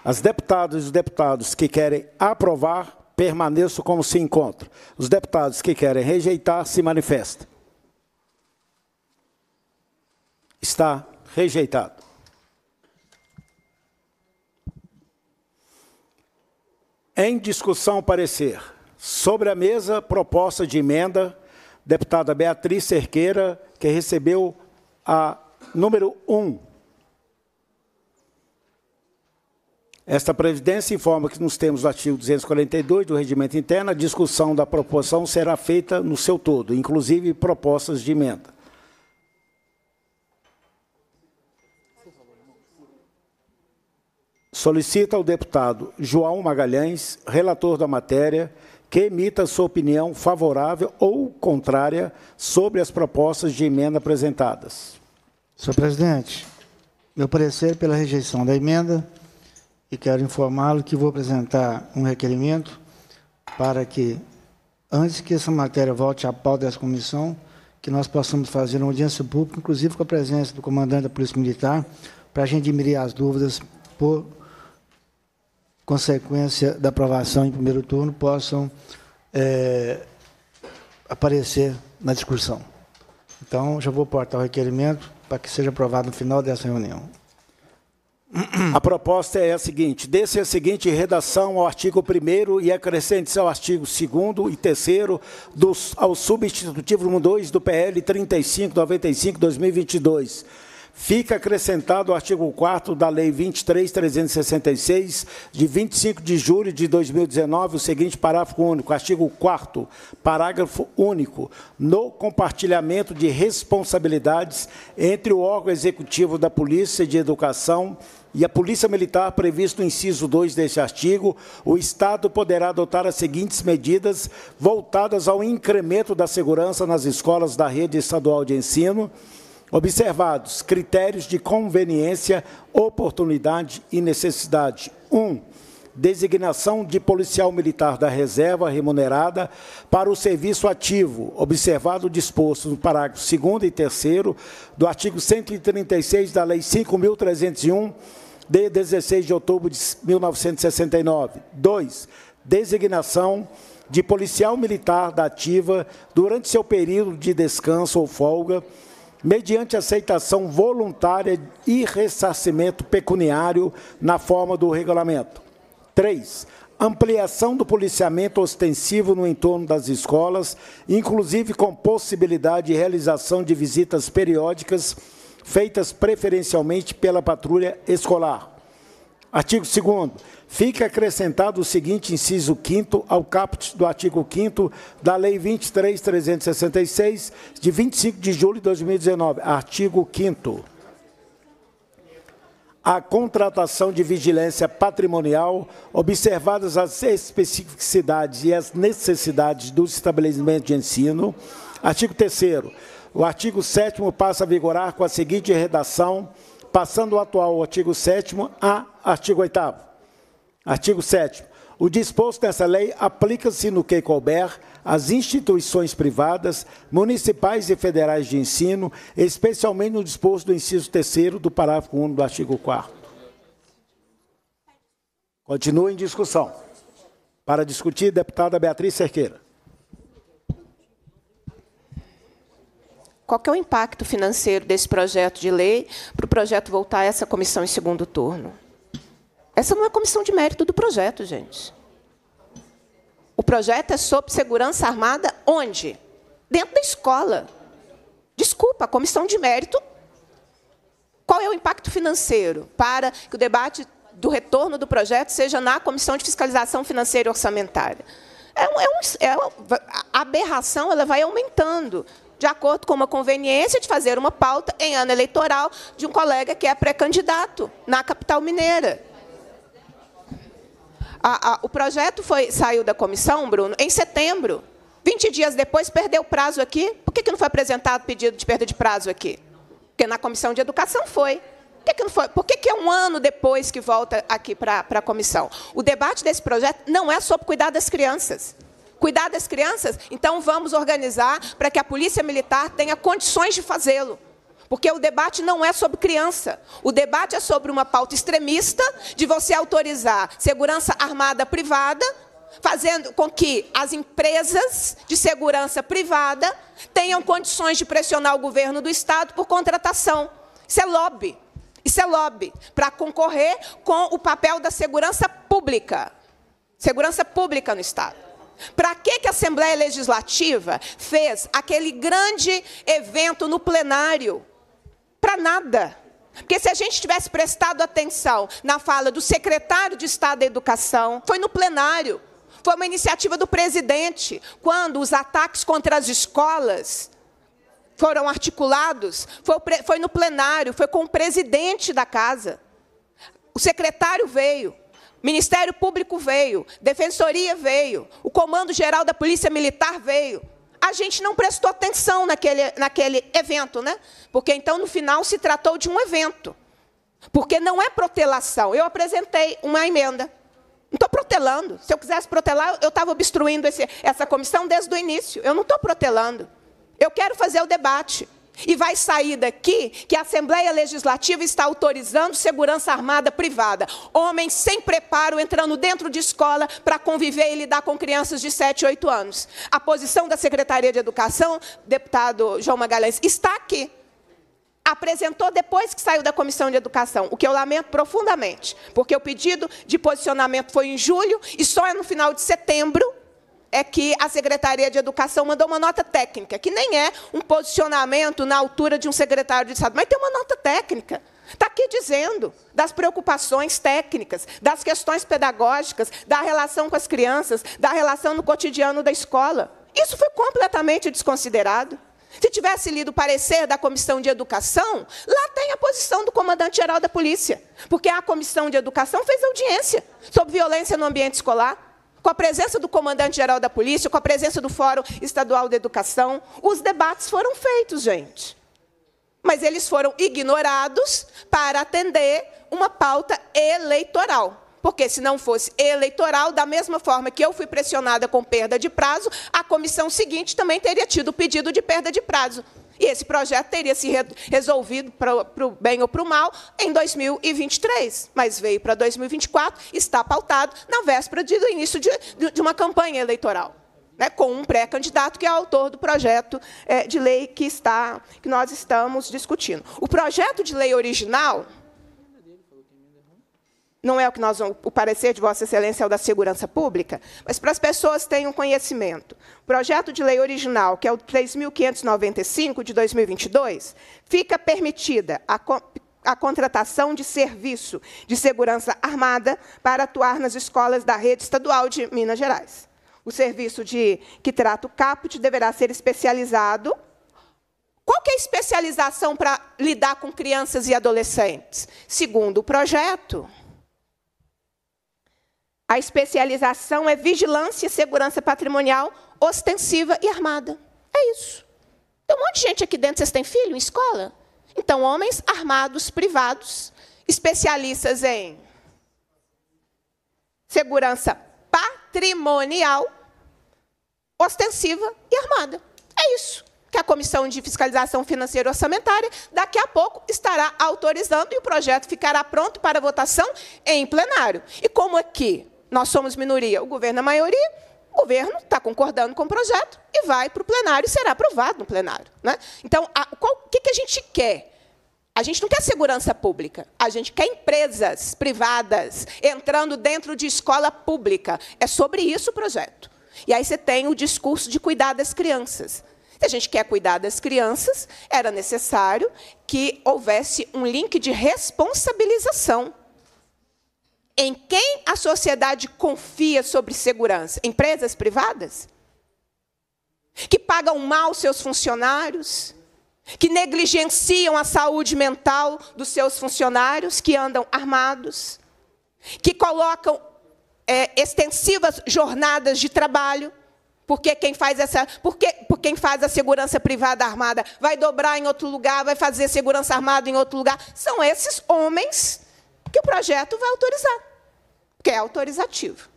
As deputadas e os deputados que querem aprovar permaneço como se encontra. Os deputados que querem rejeitar se manifestem. Está rejeitado. Em discussão, parecer. Sobre a mesa, proposta de emenda, deputada Beatriz Cerqueira, que recebeu a número 1 Esta Previdência informa que nos termos do artigo 242 do Regimento Interno, a discussão da proposição será feita no seu todo, inclusive propostas de emenda. Solicita ao deputado João Magalhães, relator da matéria, que emita sua opinião favorável ou contrária sobre as propostas de emenda apresentadas. Senhor presidente, meu parecer pela rejeição da emenda e quero informá-lo que vou apresentar um requerimento para que, antes que essa matéria volte à pauta dessa comissão, que nós possamos fazer uma audiência pública, inclusive com a presença do comandante da Polícia Militar, para a gente diminuir as dúvidas por consequência da aprovação em primeiro turno, possam é, aparecer na discussão. Então, já vou portar o requerimento para que seja aprovado no final dessa reunião. A proposta é a seguinte: desse a seguinte redação ao artigo 1 e acrescente-se ao artigo 2 e 3 dos, ao substitutivo 2 do PL 3595-2022. Fica acrescentado o artigo 4 da Lei 23.366, de 25 de julho de 2019, o seguinte parágrafo único. Artigo 4 parágrafo único. No compartilhamento de responsabilidades entre o órgão executivo da Polícia de Educação e a Polícia Militar, previsto no inciso 2 deste artigo, o Estado poderá adotar as seguintes medidas voltadas ao incremento da segurança nas escolas da rede estadual de ensino, observados critérios de conveniência, oportunidade e necessidade. 1. Um, designação de policial militar da reserva remunerada para o serviço ativo, observado o disposto no parágrafo 2 e 3 do artigo 136 da Lei 5.301, de 16 de outubro de 1969. 2. Designação de policial militar da ativa durante seu período de descanso ou folga, mediante aceitação voluntária e ressarcimento pecuniário na forma do regulamento. 3. Ampliação do policiamento ostensivo no entorno das escolas, inclusive com possibilidade de realização de visitas periódicas feitas preferencialmente pela patrulha escolar. Artigo 2 Fica acrescentado o seguinte inciso 5 ao caput do artigo 5 da Lei 23.366, de 25 de julho de 2019. Artigo 5 A contratação de vigilância patrimonial, observadas as especificidades e as necessidades dos estabelecimentos de ensino. Artigo 3 o artigo 7 passa a vigorar com a seguinte redação, passando o atual artigo 7 a artigo 8 Artigo 7 o disposto nessa lei aplica-se no que couber às instituições privadas, municipais e federais de ensino, especialmente no disposto do inciso 3 do parágrafo 1 do artigo 4 Continua em discussão. Para discutir, deputada Beatriz Cerqueira. Qual que é o impacto financeiro desse projeto de lei para o projeto voltar a essa comissão em segundo turno? Essa não é a comissão de mérito do projeto, gente. O projeto é sobre segurança armada onde? Dentro da escola. Desculpa, a comissão de mérito. Qual é o impacto financeiro para que o debate do retorno do projeto seja na comissão de fiscalização financeira e orçamentária? É, um, é, um, é uma aberração, ela vai aumentando de acordo com uma conveniência de fazer uma pauta em ano eleitoral de um colega que é pré-candidato na capital mineira. A, a, o projeto foi, saiu da comissão, Bruno, em setembro. 20 dias depois, perdeu o prazo aqui. Por que, que não foi apresentado pedido de perda de prazo aqui? Porque na comissão de educação foi. Por que, que não foi? Por que, que é um ano depois que volta aqui para a comissão? O debate desse projeto não é sobre cuidar das crianças cuidar das crianças? Então vamos organizar para que a Polícia Militar tenha condições de fazê-lo. Porque o debate não é sobre criança. O debate é sobre uma pauta extremista de você autorizar segurança armada privada, fazendo com que as empresas de segurança privada tenham condições de pressionar o governo do Estado por contratação. Isso é lobby. Isso é lobby para concorrer com o papel da segurança pública. Segurança pública no Estado. Para que, que a Assembleia Legislativa fez aquele grande evento no plenário? Para nada. Porque se a gente tivesse prestado atenção na fala do secretário de Estado da Educação, foi no plenário, foi uma iniciativa do presidente, quando os ataques contra as escolas foram articulados, foi, foi no plenário, foi com o presidente da casa. O secretário veio, Ministério Público veio, Defensoria veio, o Comando Geral da Polícia Militar veio. A gente não prestou atenção naquele, naquele evento, né? Porque então, no final, se tratou de um evento. Porque não é protelação. Eu apresentei uma emenda. Não estou protelando. Se eu quisesse protelar, eu estava obstruindo esse, essa comissão desde o início. Eu não estou protelando. Eu quero fazer o debate. E vai sair daqui que a Assembleia Legislativa está autorizando segurança armada privada. Homens sem preparo entrando dentro de escola para conviver e lidar com crianças de 7, 8 anos. A posição da Secretaria de Educação, deputado João Magalhães, está aqui. Apresentou depois que saiu da Comissão de Educação, o que eu lamento profundamente, porque o pedido de posicionamento foi em julho e só é no final de setembro é que a Secretaria de Educação mandou uma nota técnica, que nem é um posicionamento na altura de um secretário de Estado, mas tem uma nota técnica. Está aqui dizendo das preocupações técnicas, das questões pedagógicas, da relação com as crianças, da relação no cotidiano da escola. Isso foi completamente desconsiderado. Se tivesse lido o parecer da Comissão de Educação, lá tem a posição do comandante-geral da Polícia, porque a Comissão de Educação fez audiência sobre violência no ambiente escolar com a presença do comandante-geral da polícia, com a presença do Fórum Estadual de Educação. Os debates foram feitos, gente. Mas eles foram ignorados para atender uma pauta eleitoral. Porque se não fosse eleitoral, da mesma forma que eu fui pressionada com perda de prazo, a comissão seguinte também teria tido pedido de perda de prazo. E esse projeto teria se re resolvido para o bem ou para o mal em 2023, mas veio para 2024, está pautado na véspera do início de, de uma campanha eleitoral. Né, com um pré-candidato que é autor do projeto é, de lei que, está, que nós estamos discutindo. O projeto de lei original, não é o que nós vamos, o parecer de Vossa Excelência é o da segurança pública, mas para as pessoas tenham conhecimento. O projeto de lei original, que é o 3.595 de 2022, fica permitida a a contratação de serviço de segurança armada para atuar nas escolas da rede estadual de Minas Gerais. O serviço de que trata o caput deverá ser especializado. Qual é a especialização para lidar com crianças e adolescentes? Segundo o projeto, a especialização é vigilância e segurança patrimonial ostensiva e armada. É isso. Tem um monte de gente aqui dentro, vocês têm filho em escola? Então, homens armados, privados, especialistas em segurança patrimonial ostensiva e armada. É isso que a Comissão de Fiscalização Financeira e Orçamentária daqui a pouco estará autorizando e o projeto ficará pronto para votação em plenário. E como aqui é nós somos minoria, o governo é maioria, o governo está concordando com o projeto e vai para o plenário e será aprovado no plenário. Né? Então, o que, que a gente quer? A gente não quer segurança pública, a gente quer empresas privadas entrando dentro de escola pública. É sobre isso o projeto. E aí você tem o discurso de cuidar das crianças. Se a gente quer cuidar das crianças, era necessário que houvesse um link de responsabilização em quem a sociedade confia sobre segurança? Empresas privadas? Que pagam mal seus funcionários? Que negligenciam a saúde mental dos seus funcionários que andam armados? Que colocam é, extensivas jornadas de trabalho? Porque quem faz essa, porque, por quem faz a segurança privada armada vai dobrar em outro lugar, vai fazer segurança armada em outro lugar. São esses homens que o projeto vai autorizar, que é autorizativo,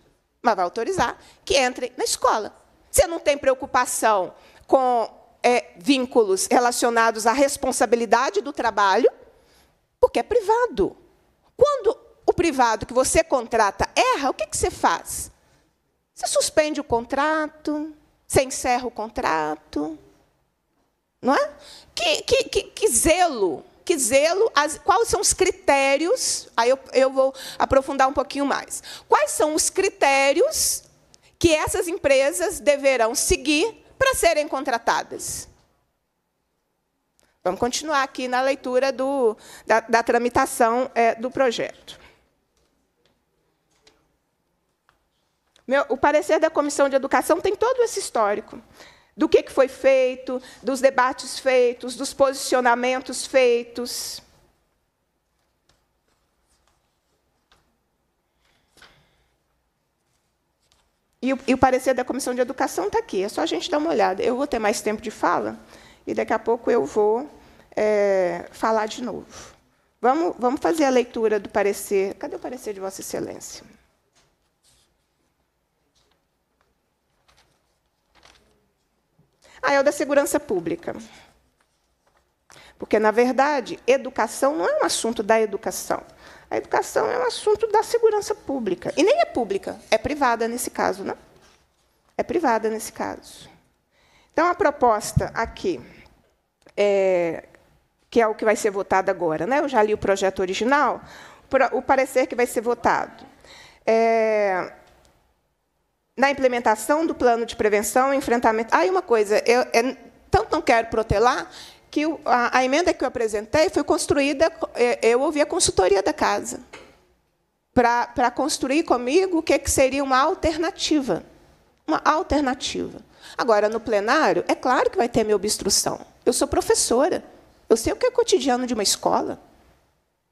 mas vai autorizar que entre na escola. Você não tem preocupação com é, vínculos relacionados à responsabilidade do trabalho, porque é privado. Quando o privado que você contrata erra, o que, que você faz? Você suspende o contrato, você encerra o contrato. Não é? Que, que, que, que zelo que zelo, as, quais são os critérios, aí eu, eu vou aprofundar um pouquinho mais. Quais são os critérios que essas empresas deverão seguir para serem contratadas? Vamos continuar aqui na leitura do, da, da tramitação é, do projeto. Meu, o parecer da Comissão de Educação tem todo esse histórico do que, que foi feito, dos debates feitos, dos posicionamentos feitos. E o, e o, parecer da Comissão de Educação está aqui, é só a gente dar uma olhada. Eu vou ter mais tempo de fala e daqui a pouco eu vou é, falar de novo. Vamos, vamos fazer a leitura do parecer. Cadê o parecer de Vossa Excelência? Ah, é o da segurança pública. Porque, na verdade, educação não é um assunto da educação. A educação é um assunto da segurança pública. E nem é pública, é privada nesse caso, não? Né? É privada nesse caso. Então, a proposta aqui, é, que é o que vai ser votado agora, né? eu já li o projeto original, o parecer que vai ser votado. É, na implementação do plano de prevenção e enfrentamento. Ah, e uma coisa, eu, eu é, tanto não quero protelar que a, a, emenda que eu apresentei foi construída, é, eu ouvi a consultoria da casa, para, para construir comigo o que, que seria uma alternativa. Uma alternativa. Agora, no plenário, é claro que vai ter minha obstrução. Eu sou professora. Eu sei o que é o cotidiano de uma escola.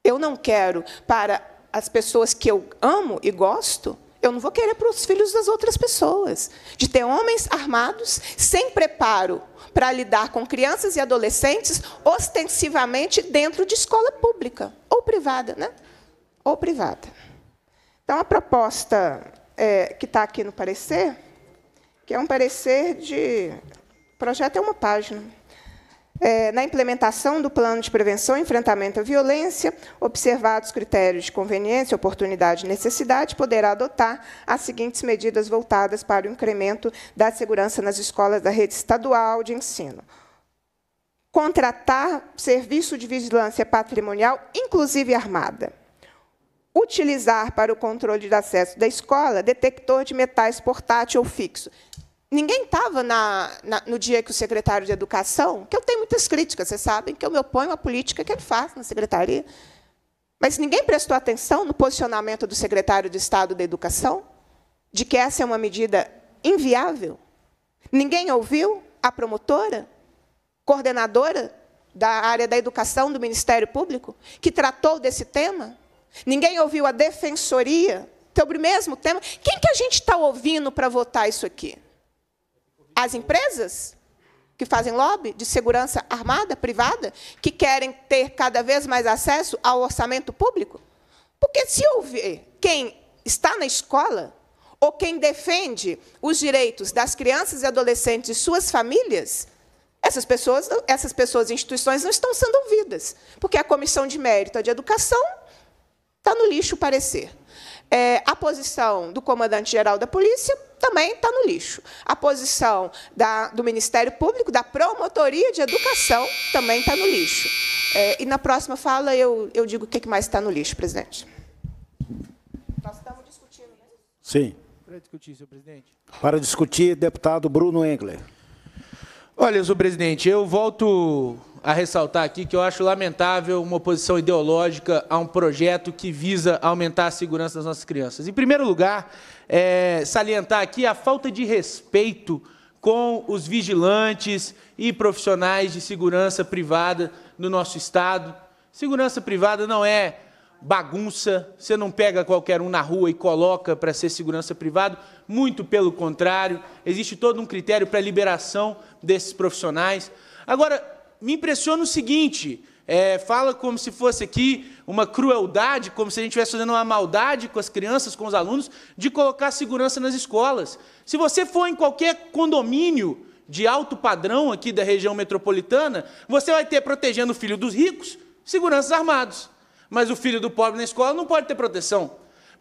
Eu não quero, para as pessoas que eu amo e gosto, eu não vou querer para os filhos das outras pessoas. De ter homens armados, sem preparo para lidar com crianças e adolescentes, ostensivamente dentro de escola pública ou privada, né? Ou privada. Então, a proposta é, que está aqui no parecer, que é um parecer de. O projeto é uma página. É, na implementação do plano de prevenção e enfrentamento à violência, observados critérios de conveniência, oportunidade e necessidade, poderá adotar as seguintes medidas voltadas para o incremento da segurança nas escolas da rede estadual de ensino. Contratar serviço de vigilância patrimonial, inclusive armada utilizar para o controle de acesso da escola detector de metais portátil ou fixo. Ninguém estava no dia que o secretário de Educação, que eu tenho muitas críticas, vocês sabem que eu me oponho à política que ele faz na secretaria, mas ninguém prestou atenção no posicionamento do secretário de Estado da Educação, de que essa é uma medida inviável. Ninguém ouviu a promotora, coordenadora da área da educação do Ministério Público, que tratou desse tema. Ninguém ouviu a defensoria sobre o mesmo tema. Quem que a gente está ouvindo para votar isso aqui? as empresas que fazem lobby de segurança armada, privada, que querem ter cada vez mais acesso ao orçamento público? Porque se houver quem está na escola ou quem defende os direitos das crianças e adolescentes e suas famílias, essas pessoas, essas pessoas e instituições não estão sendo ouvidas, porque a comissão de mérito de educação está no lixo parecer. É, a posição do comandante-geral da polícia também está no lixo. A posição da, do Ministério Público, da Promotoria de Educação, também está no lixo. É, e na próxima fala eu, eu digo o que mais está no lixo, presidente. Nós estamos discutindo, né? Sim. Para discutir, senhor presidente. Para discutir, deputado Bruno Engler. Olha, senhor presidente, eu volto a ressaltar aqui que eu acho lamentável uma oposição ideológica a um projeto que visa aumentar a segurança das nossas crianças. Em primeiro lugar, é, salientar aqui a falta de respeito com os vigilantes e profissionais de segurança privada no nosso Estado. Segurança privada não é bagunça, você não pega qualquer um na rua e coloca para ser segurança privada, muito pelo contrário, existe todo um critério para liberação desses profissionais. Agora, me impressiona o seguinte: é, fala como se fosse aqui uma crueldade, como se a gente estivesse fazendo uma maldade com as crianças, com os alunos, de colocar segurança nas escolas. Se você for em qualquer condomínio de alto padrão aqui da região metropolitana, você vai ter protegendo o filho dos ricos, seguranças armados. Mas o filho do pobre na escola não pode ter proteção.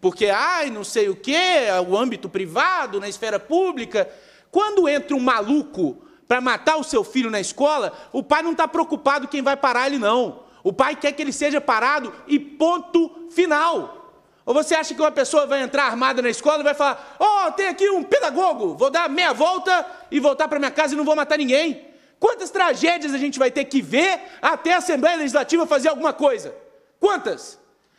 Porque, ai, não sei o quê, é o âmbito privado, na esfera pública. Quando entra um maluco para matar o seu filho na escola, o pai não está preocupado quem vai parar ele, não. O pai quer que ele seja parado e ponto final. Ou você acha que uma pessoa vai entrar armada na escola e vai falar: Ó, oh, tem aqui um pedagogo, vou dar meia volta e voltar para minha casa e não vou matar ninguém. Quantas tragédias a gente vai ter que ver até a Assembleia Legislativa fazer alguma coisa? Quantas?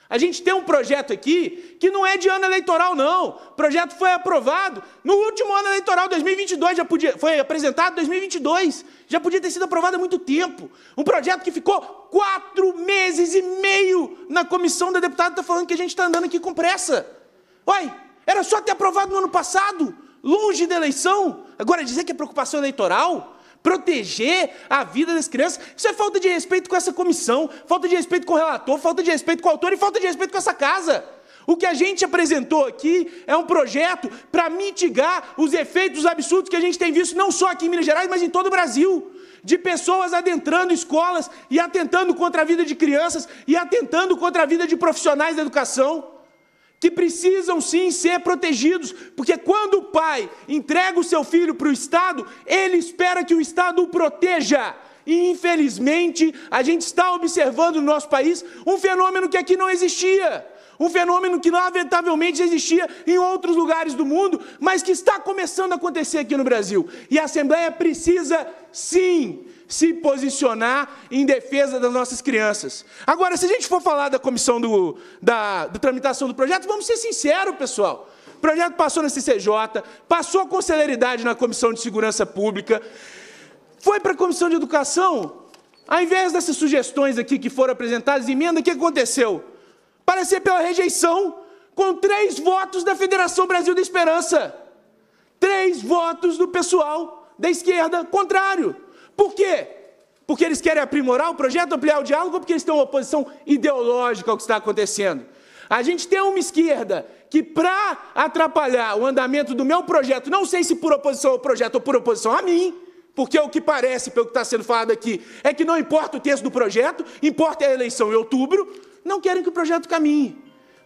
A gente tem um projeto aqui que não é de ano eleitoral, não. O projeto foi aprovado no último ano eleitoral, 2022, já podia, foi apresentado em 2022. Já podia ter sido aprovado há muito tempo. Um projeto que ficou quatro meses e meio na comissão da deputada, está falando que a gente está andando aqui com pressa. Uai, era só ter aprovado no ano passado, longe da eleição. Agora, dizer que é preocupação eleitoral? proteger a vida das crianças. Isso é falta de respeito com essa comissão, falta de respeito com o relator, falta de respeito com o autor e falta de respeito com essa casa. O que a gente apresentou aqui é um projeto para mitigar os efeitos absurdos que a gente tem visto não só aqui em Minas Gerais, mas em todo o Brasil. De pessoas adentrando escolas e atentando contra a vida de crianças e atentando contra a vida de profissionais da educação que precisam sim ser protegidos, porque quando o pai entrega o seu filho para o Estado, ele espera que o Estado o proteja. E infelizmente, a gente está observando no nosso país um fenômeno que aqui não existia. Um fenômeno que lamentavelmente existia em outros lugares do mundo, mas que está começando a acontecer aqui no Brasil. E a Assembleia precisa, sim, se posicionar em defesa das nossas crianças. Agora, se a gente for falar da comissão do, da, da tramitação do projeto, vamos ser sinceros, pessoal. O projeto passou na CCJ, passou com celeridade na Comissão de Segurança Pública, foi para a Comissão de Educação. Ao invés dessas sugestões aqui que foram apresentadas, emenda, o que aconteceu? Parecer pela rejeição, com três votos da Federação Brasil da Esperança. Três votos do pessoal da esquerda contrário. Por quê? Porque eles querem aprimorar o projeto, ampliar o diálogo, ou porque eles têm uma oposição ideológica ao que está acontecendo? A gente tem uma esquerda que, para atrapalhar o andamento do meu projeto, não sei se por oposição ao projeto ou por oposição a mim, porque o que parece, pelo que está sendo falado aqui, é que não importa o texto do projeto, importa a eleição em outubro, não querem que o projeto caminhe.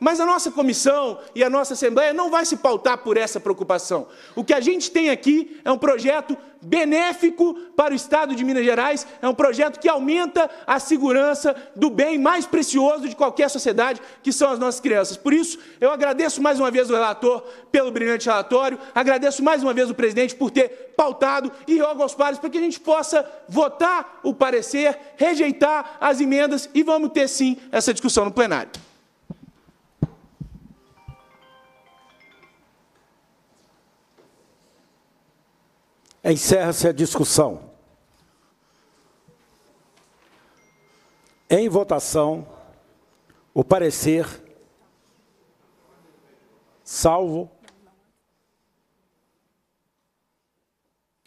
Mas a nossa comissão e a nossa Assembleia não vai se pautar por essa preocupação. O que a gente tem aqui é um projeto benéfico para o Estado de Minas Gerais, é um projeto que aumenta a segurança do bem mais precioso de qualquer sociedade, que são as nossas crianças. Por isso, eu agradeço mais uma vez o relator pelo brilhante relatório, agradeço mais uma vez o presidente por ter pautado e rogo aos pares para que a gente possa votar o parecer, rejeitar as emendas e vamos ter sim essa discussão no plenário. Encerra-se a discussão. Em votação, o parecer, salvo.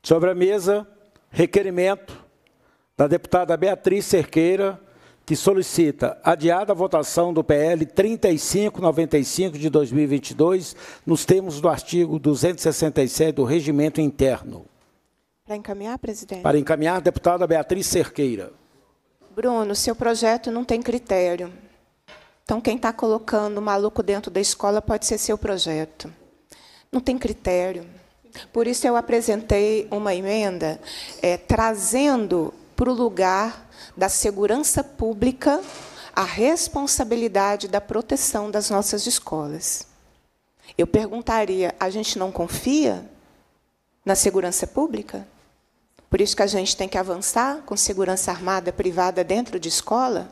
Sobre a mesa, requerimento da deputada Beatriz Cerqueira, que solicita adiada a votação do PL 3595 de 2022, nos termos do artigo 267 do Regimento Interno. Para encaminhar, presidente? Para encaminhar, deputada Beatriz Cerqueira. Bruno, seu projeto não tem critério. Então, quem está colocando o maluco dentro da escola pode ser seu projeto. Não tem critério. Por isso, eu apresentei uma emenda é, trazendo para o lugar da segurança pública a responsabilidade da proteção das nossas escolas. Eu perguntaria: a gente não confia na segurança pública? Por isso que a gente tem que avançar com segurança armada privada dentro de escola,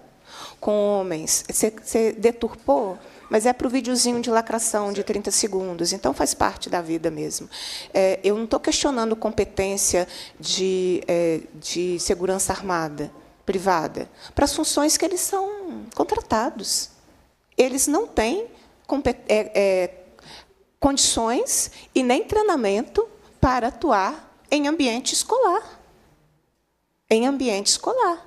com homens. Você, deturpou, mas é para o videozinho de lacração de 30 segundos, então faz parte da vida mesmo. É, eu não estou questionando competência de, é, de segurança armada privada para as funções que eles são contratados. Eles não têm é, é, condições e nem treinamento para atuar em ambiente escolar em ambiente escolar.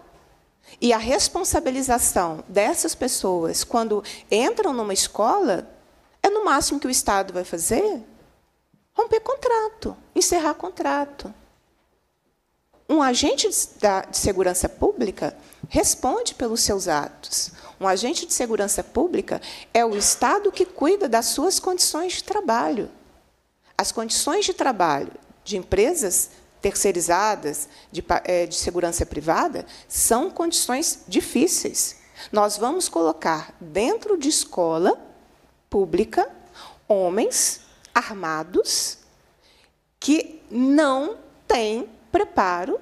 E a responsabilização dessas pessoas quando entram numa escola é no máximo que o Estado vai fazer romper contrato, encerrar contrato. Um agente de segurança pública responde pelos seus atos. Um agente de segurança pública é o Estado que cuida das suas condições de trabalho. As condições de trabalho de empresas terceirizadas de, eh, de segurança privada, são condições difíceis. Nós vamos colocar dentro de escola pública homens armados que não têm preparo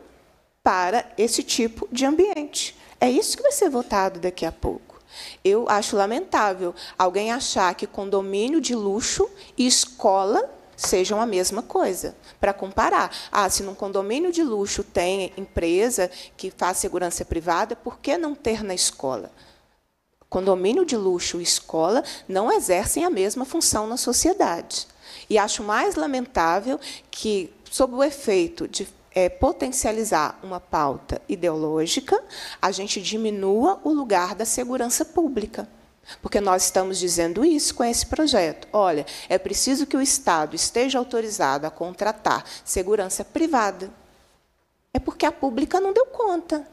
para esse tipo de ambiente. É isso que vai ser votado daqui a pouco. Eu acho lamentável alguém achar que condomínio de luxo e escola sejam a mesma coisa, para comparar. Ah, se num condomínio de luxo tem empresa que faz segurança privada, por que não ter na escola? Condomínio de luxo e escola não exercem a mesma função na sociedade. E acho mais lamentável que, sob o efeito de é, potencializar uma pauta ideológica, a gente diminua o lugar da segurança pública. Porque nós estamos dizendo isso com esse projeto. Olha, é preciso que o Estado esteja autorizado a contratar segurança privada. É porque a pública não deu conta.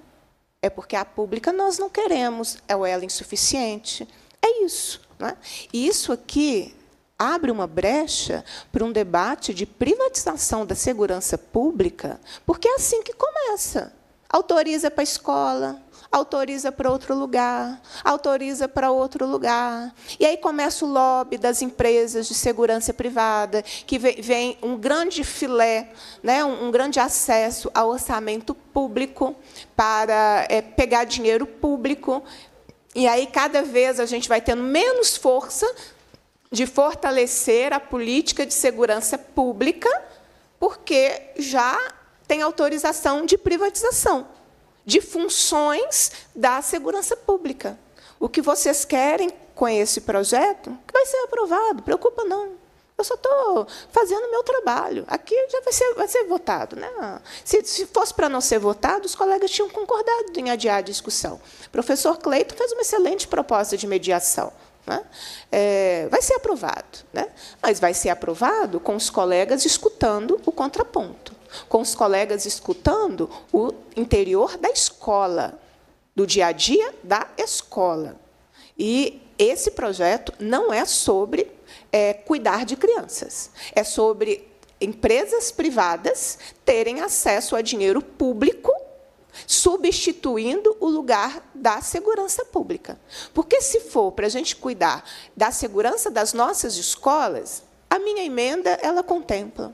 É porque a pública nós não queremos, é o ela insuficiente. É isso. é? E isso aqui abre uma brecha para um debate de privatização da segurança pública, porque é assim que começa. Autoriza para a escola, autoriza para outro lugar, autoriza para outro lugar. E aí começa o lobby das empresas de segurança privada, que vem um grande filé, né, um grande acesso ao orçamento público para é, pegar dinheiro público. E aí, cada vez, a gente vai tendo menos força de fortalecer a política de segurança pública, porque já tem autorização de privatização de funções da segurança pública. O que vocês querem com esse projeto, que vai ser aprovado, preocupa não. Eu só estou fazendo o meu trabalho. Aqui já vai ser, vai ser votado. Né? Se, se fosse para não ser votado, os colegas tinham concordado em adiar a discussão. O professor Cleiton fez uma excelente proposta de mediação. Né? É, vai ser aprovado. Né? Mas vai ser aprovado com os colegas escutando o contraponto com os colegas escutando o interior da escola, do dia a dia da escola. E esse projeto não é sobre é, cuidar de crianças, é sobre empresas privadas terem acesso a dinheiro público substituindo o lugar da segurança pública. Porque se for para a gente cuidar da segurança das nossas escolas, a minha emenda ela contempla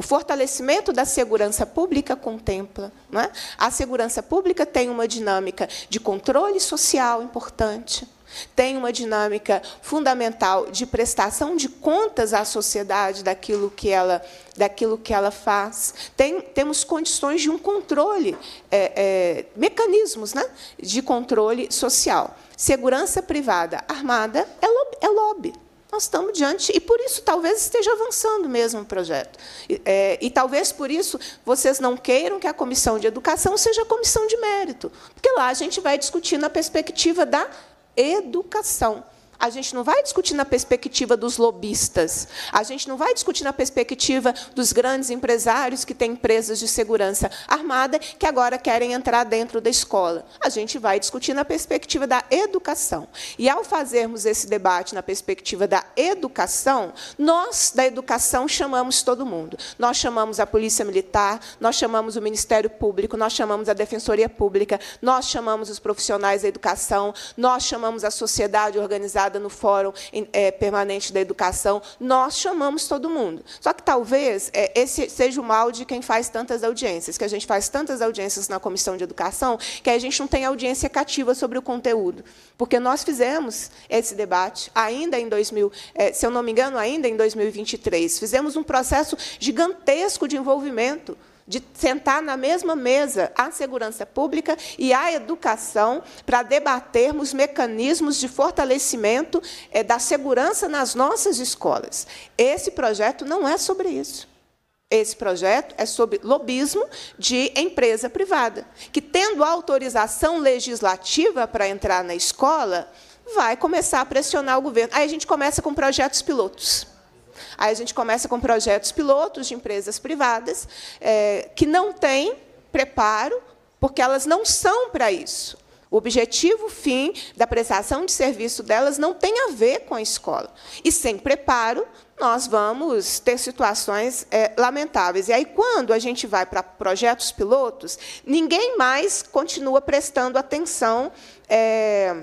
o fortalecimento da segurança pública contempla. Não é? A segurança pública tem uma dinâmica de controle social importante, tem uma dinâmica fundamental de prestação de contas à sociedade daquilo que ela, daquilo que ela faz. Tem, temos condições de um controle, é, é, mecanismos né, de controle social. Segurança privada armada é lobby. É lobby nós estamos diante, e por isso talvez esteja avançando mesmo o projeto. E, é, e, talvez por isso vocês não queiram que a comissão de educação seja a comissão de mérito, porque lá a gente vai discutir na perspectiva da educação a gente não vai discutir na perspectiva dos lobistas, a gente não vai discutir na perspectiva dos grandes empresários que têm empresas de segurança armada que agora querem entrar dentro da escola. A gente vai discutir na perspectiva da educação. E ao fazermos esse debate na perspectiva da educação, nós da educação chamamos todo mundo. Nós chamamos a Polícia Militar, nós chamamos o Ministério Público, nós chamamos a Defensoria Pública, nós chamamos os profissionais da educação, nós chamamos a sociedade organizada no Fórum é, Permanente da Educação, nós chamamos todo mundo. Só que talvez é, esse seja o mal de quem faz tantas audiências, que a gente faz tantas audiências na Comissão de Educação, que a gente não tem audiência cativa sobre o conteúdo. Porque nós fizemos esse debate ainda em 2000, é, se eu não me engano, ainda em 2023. Fizemos um processo gigantesco de envolvimento de sentar na mesma mesa a segurança pública e a educação para debatermos mecanismos de fortalecimento eh, da segurança nas nossas escolas. Esse projeto não é sobre isso. Esse projeto é sobre lobismo de empresa privada, que, tendo autorização legislativa para entrar na escola, vai começar a pressionar o governo. Aí a gente começa com projetos pilotos. Aí a gente começa com projetos pilotos de empresas privadas é, que não têm preparo, porque elas não são para isso. O objetivo fim da prestação de serviço delas não tem a ver com a escola. E sem preparo, nós vamos ter situações é, lamentáveis. E aí, quando a gente vai para projetos pilotos, ninguém mais continua prestando atenção. É,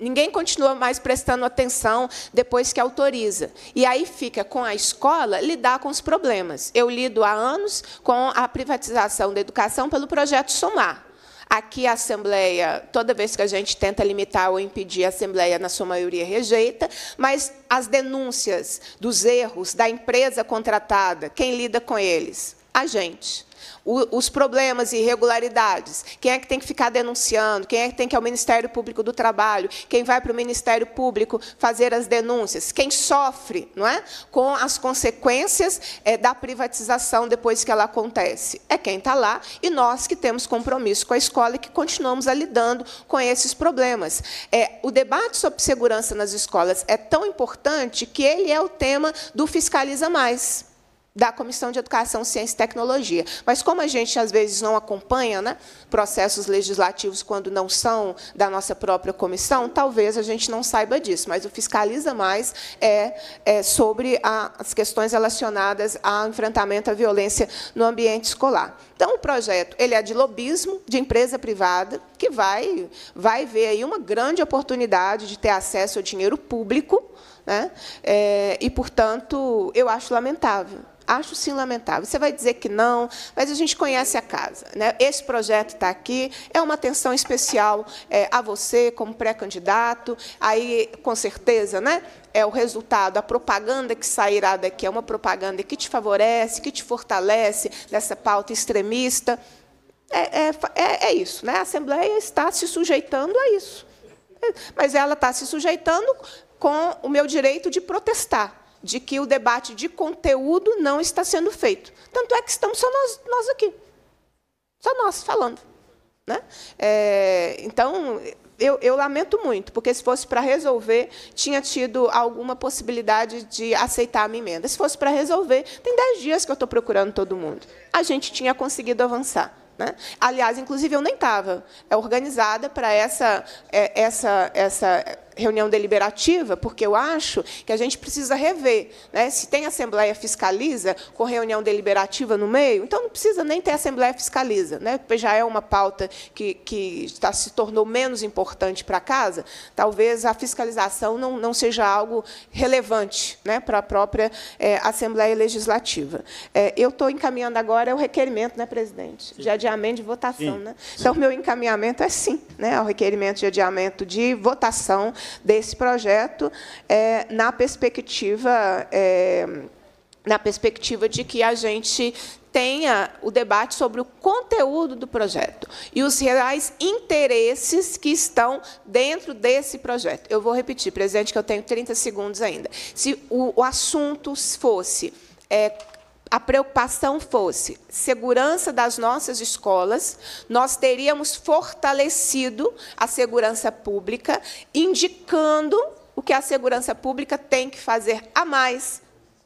Ninguém continua mais prestando atenção depois que autoriza. E aí fica com a escola lidar com os problemas. Eu lido há anos com a privatização da educação pelo projeto Somar. Aqui a Assembleia, toda vez que a gente tenta limitar ou impedir, a Assembleia, na sua maioria, rejeita, mas as denúncias dos erros da empresa contratada, quem lida com eles? A gente os problemas e irregularidades. Quem é que tem que ficar denunciando? Quem é que tem que ir é ao Ministério Público do Trabalho? Quem vai para o Ministério Público fazer as denúncias? Quem sofre não é, com as consequências é, da privatização depois que ela acontece? É quem está lá e nós que temos compromisso com a escola e que continuamos a lidando com esses problemas. É, o debate sobre segurança nas escolas é tão importante que ele é o tema do Fiscaliza Mais da Comissão de Educação, Ciência e Tecnologia. Mas como a gente às vezes não acompanha né, processos legislativos quando não são da nossa própria comissão, talvez a gente não saiba disso. Mas o fiscaliza mais é, é sobre a, as questões relacionadas ao enfrentamento à violência no ambiente escolar. Então o projeto ele é de lobismo de empresa privada que vai vai ver aí uma grande oportunidade de ter acesso ao dinheiro público, né? É, e portanto eu acho lamentável. Acho sim lamentável. Você vai dizer que não, mas a gente conhece a casa. Né? Esse projeto está aqui, é uma atenção especial é, a você como pré-candidato. Aí, com certeza, né? é o resultado, a propaganda que sairá daqui é uma propaganda que te favorece, que te fortalece nessa pauta extremista. É, é, é, é isso, né? A Assembleia está se sujeitando a isso. Mas ela está se sujeitando com o meu direito de protestar de que o debate de conteúdo não está sendo feito. Tanto é que estamos só nós, nós aqui. Só nós falando. Né? É, então, eu, eu, lamento muito, porque se fosse para resolver, tinha tido alguma possibilidade de aceitar a minha emenda. Se fosse para resolver, tem dez dias que eu estou procurando todo mundo. A gente tinha conseguido avançar. Né? Aliás, inclusive, eu nem estava. É organizada para essa, é, essa, essa reunião deliberativa, porque eu acho que a gente precisa rever. Né? Se tem Assembleia Fiscaliza com reunião deliberativa no meio, então não precisa nem ter Assembleia Fiscaliza. Né? Já é uma pauta que, que está, se tornou menos importante para casa. Talvez a fiscalização não, não seja algo relevante né? para a própria é, Assembleia Legislativa. É, eu estou encaminhando agora o requerimento, né, presidente? Sim. De adiamento de votação. Né? Então, meu encaminhamento é sim, né, ao requerimento de adiamento de votação desse projeto é, na perspectiva é, na perspectiva de que a gente tenha o debate sobre o conteúdo do projeto e os reais interesses que estão dentro desse projeto. Eu vou repetir, presidente, que eu tenho 30 segundos ainda. Se o, o assunto fosse é, a preocupação fosse segurança das nossas escolas, nós teríamos fortalecido a segurança pública, indicando o que a segurança pública tem que fazer a mais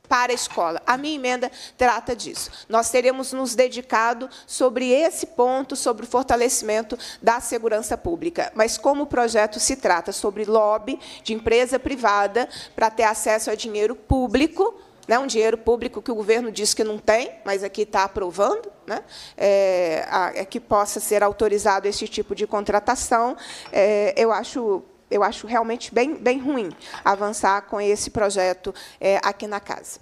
para a escola. A minha emenda trata disso. Nós teremos nos dedicado sobre esse ponto, sobre o fortalecimento da segurança pública. Mas como o projeto se trata sobre lobby de empresa privada para ter acesso a dinheiro público, né, um dinheiro público que o governo diz que não tem, mas aqui é está aprovando, né, é, a, é que possa ser autorizado esse tipo de contratação, é, eu acho eu acho realmente bem, bem ruim avançar com esse projeto é, aqui na casa.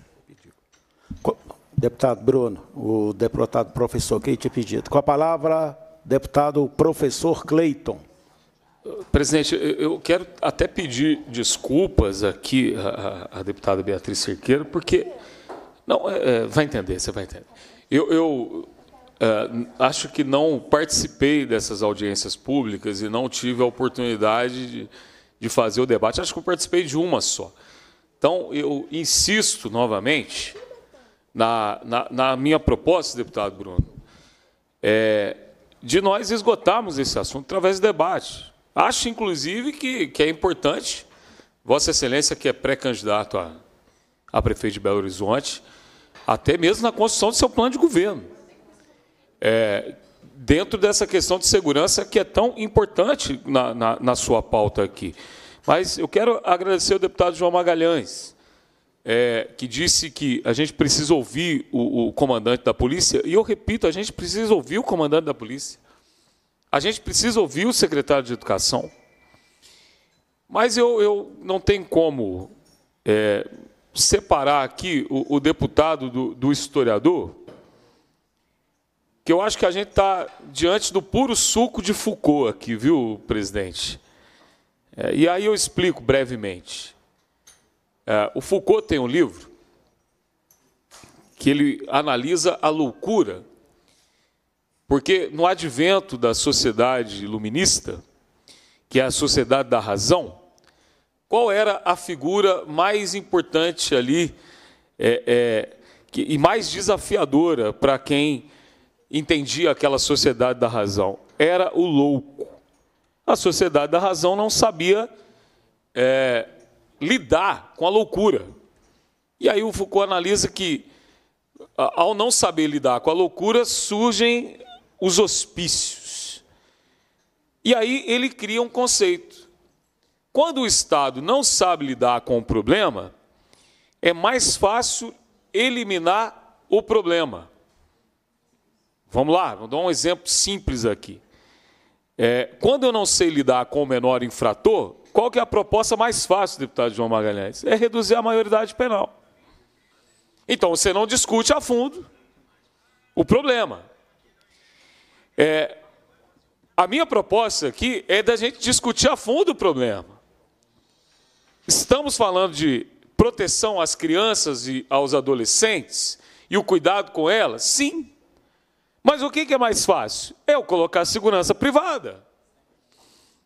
Deputado Bruno, o deputado professor que tinha pedido. Com a palavra, deputado professor Cleiton. Presidente, eu quero até pedir desculpas aqui à, à deputada Beatriz Cerqueira, porque. Não, é, é, vai entender, você vai entender. Eu, eu é, acho que não participei dessas audiências públicas e não tive a oportunidade de, de fazer o debate. Acho que eu participei de uma só. Então, eu insisto novamente na, na, na minha proposta, deputado Bruno, é, de nós esgotarmos esse assunto através do debate. Acho, inclusive, que, que é importante, Vossa Excelência, que é pré-candidato a, a prefeito de Belo Horizonte, até mesmo na construção do seu plano de governo. É, dentro dessa questão de segurança que é tão importante na, na, na, sua pauta aqui. Mas eu quero agradecer ao deputado João Magalhães, é, que disse que a gente precisa ouvir o, o comandante da polícia, e eu repito, a gente precisa ouvir o comandante da polícia. A gente precisa ouvir o secretário de Educação. Mas eu, eu não tenho como é, separar aqui o, o deputado do, do historiador, que eu acho que a gente está diante do puro suco de Foucault aqui, viu, presidente? É, e aí eu explico brevemente. É, o Foucault tem um livro que ele analisa a loucura porque no advento da sociedade iluminista, que é a sociedade da razão, qual era a figura mais importante ali é, é, que, e mais desafiadora para quem entendia aquela sociedade da razão? Era o louco. A sociedade da razão não sabia é, lidar com a loucura. E aí o Foucault analisa que, ao não saber lidar com a loucura, surgem os hospícios. E aí ele cria um conceito. Quando o Estado não sabe lidar com o problema, é mais fácil eliminar o problema. Vamos lá, vou dar um exemplo simples aqui. É, quando eu não sei lidar com o menor infrator, qual que é a proposta mais fácil, deputado João Magalhães? É reduzir a maioridade penal. Então, você não discute a fundo o problema. É, a minha proposta aqui é da gente discutir a fundo o problema. Estamos falando de proteção às crianças e aos adolescentes e o cuidado com elas? Sim. Mas o que é mais fácil? É eu colocar segurança privada.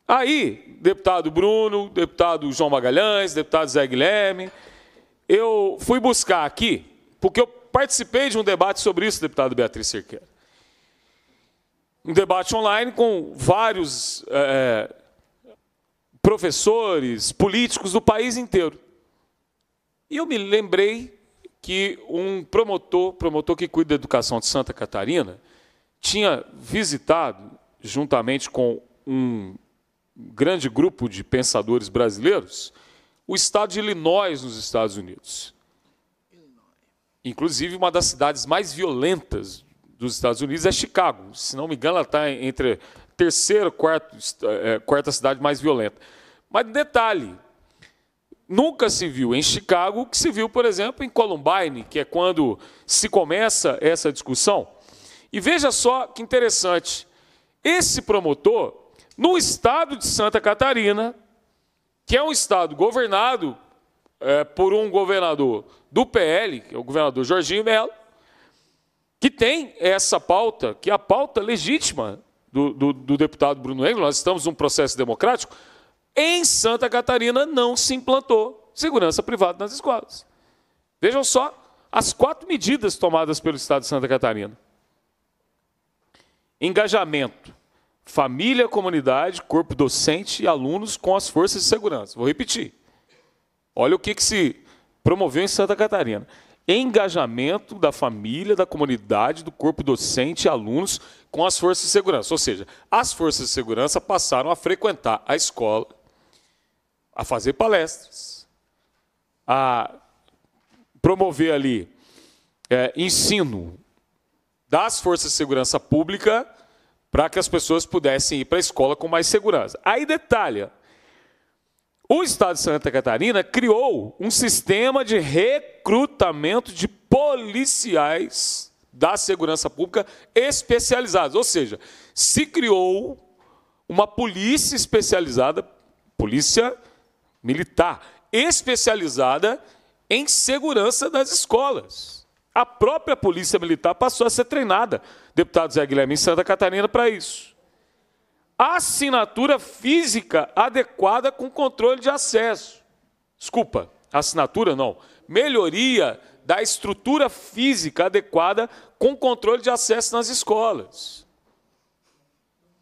Aí, deputado Bruno, deputado João Magalhães, deputado Zé Guilherme, eu fui buscar aqui, porque eu participei de um debate sobre isso, deputado Beatriz Cerqueira um debate online com vários é, é, professores, políticos do país inteiro. E eu me lembrei que um promotor, promotor que cuida da educação de Santa Catarina, tinha visitado, juntamente com um grande grupo de pensadores brasileiros, o estado de Illinois, nos Estados Unidos. Inclusive, uma das cidades mais violentas dos Estados Unidos é Chicago. Se não me engano, ela está entre a terceira e quarta, é, quarta cidade mais violenta. Mas detalhe, nunca se viu em Chicago o que se viu, por exemplo, em Columbine, que é quando se começa essa discussão. E veja só que interessante, esse promotor, no estado de Santa Catarina, que é um estado governado é, por um governador do PL, que é o governador Jorginho Melo, que tem essa pauta, que é a pauta legítima do, do, do deputado Bruno Engel, nós estamos num processo democrático, em Santa Catarina não se implantou segurança privada nas escolas. Vejam só as quatro medidas tomadas pelo Estado de Santa Catarina: engajamento, família, comunidade, corpo docente e alunos com as forças de segurança. Vou repetir. Olha o que, que se promoveu em Santa Catarina engajamento da família, da comunidade, do corpo docente e alunos com as forças de segurança. Ou seja, as forças de segurança passaram a frequentar a escola, a fazer palestras, a promover ali é, ensino das forças de segurança pública para que as pessoas pudessem ir para a escola com mais segurança. Aí detalha, o Estado de Santa Catarina criou um sistema de recrutamento de policiais da segurança pública especializados. Ou seja, se criou uma polícia especializada, polícia militar, especializada em segurança das escolas. A própria polícia militar passou a ser treinada, deputado Zé Guilherme, em Santa Catarina, para isso assinatura física adequada com controle de acesso. Desculpa, assinatura não. Melhoria da estrutura física adequada com controle de acesso nas escolas.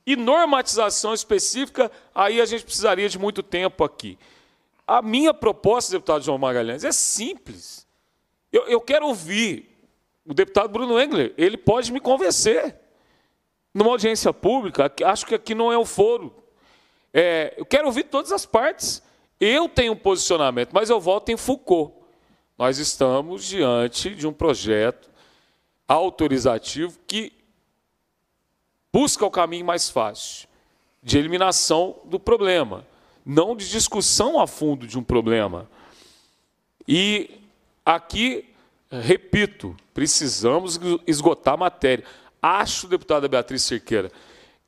E normatização específica, aí a gente precisaria de muito tempo aqui. A minha proposta, deputado João Magalhães, é simples. Eu, eu quero ouvir o deputado Bruno Engler, ele pode me convencer numa audiência pública, acho que aqui não é o foro. É, eu quero ouvir todas as partes. Eu tenho um posicionamento, mas eu volto em Foucault. Nós estamos diante de um projeto autorizativo que busca o caminho mais fácil de eliminação do problema, não de discussão a fundo de um problema. E aqui, repito, precisamos esgotar a matéria. Acho, deputada Beatriz Cerqueira,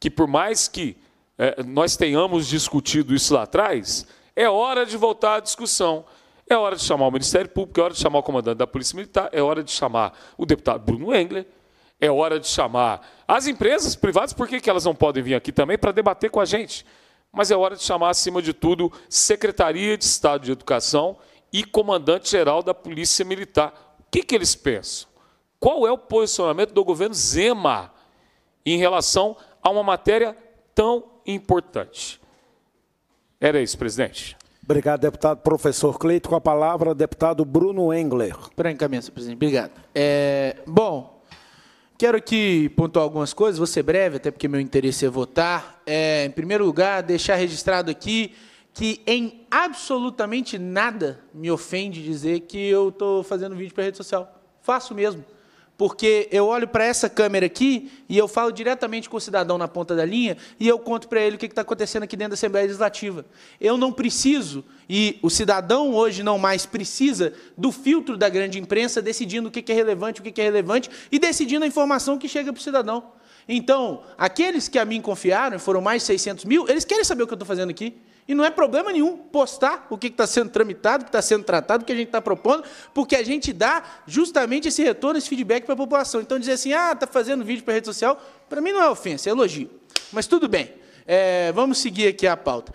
que por mais que é, nós tenhamos discutido isso lá atrás, é hora de voltar à discussão. É hora de chamar o Ministério Público, é hora de chamar o comandante da Polícia Militar, é hora de chamar o deputado Bruno Engler, é hora de chamar as empresas privadas, por que, que elas não podem vir aqui também para debater com a gente? Mas é hora de chamar, acima de tudo, Secretaria de Estado de Educação e comandante-geral da Polícia Militar. O que, que eles pensam? Qual é o posicionamento do governo Zema em relação a uma matéria tão importante? Era isso, presidente. Obrigado, deputado professor Cleito. Com a palavra, deputado Bruno Engler. Para encaminhar, senhor presidente. Obrigado. É, bom, quero aqui pontuar algumas coisas, vou ser breve, até porque meu interesse é votar. É, em primeiro lugar, deixar registrado aqui que em absolutamente nada me ofende dizer que eu estou fazendo vídeo para rede social. Faço mesmo porque eu olho para essa câmera aqui e eu falo diretamente com o cidadão na ponta da linha e eu conto para ele o que está acontecendo aqui dentro da Assembleia Legislativa. Eu não preciso, e o cidadão hoje não mais precisa, do filtro da grande imprensa decidindo o que é relevante, o que é relevante e decidindo a informação que chega para o cidadão. Então, aqueles que a mim confiaram, foram mais de 600 mil, eles querem saber o que eu estou fazendo aqui. E não é problema nenhum postar o que está sendo tramitado, o que está sendo tratado, o que a gente está propondo, porque a gente dá justamente esse retorno, esse feedback para a população. Então, dizer assim, ah, está fazendo vídeo para a rede social, para mim não é ofensa, é elogio. Mas tudo bem, é, vamos seguir aqui a pauta.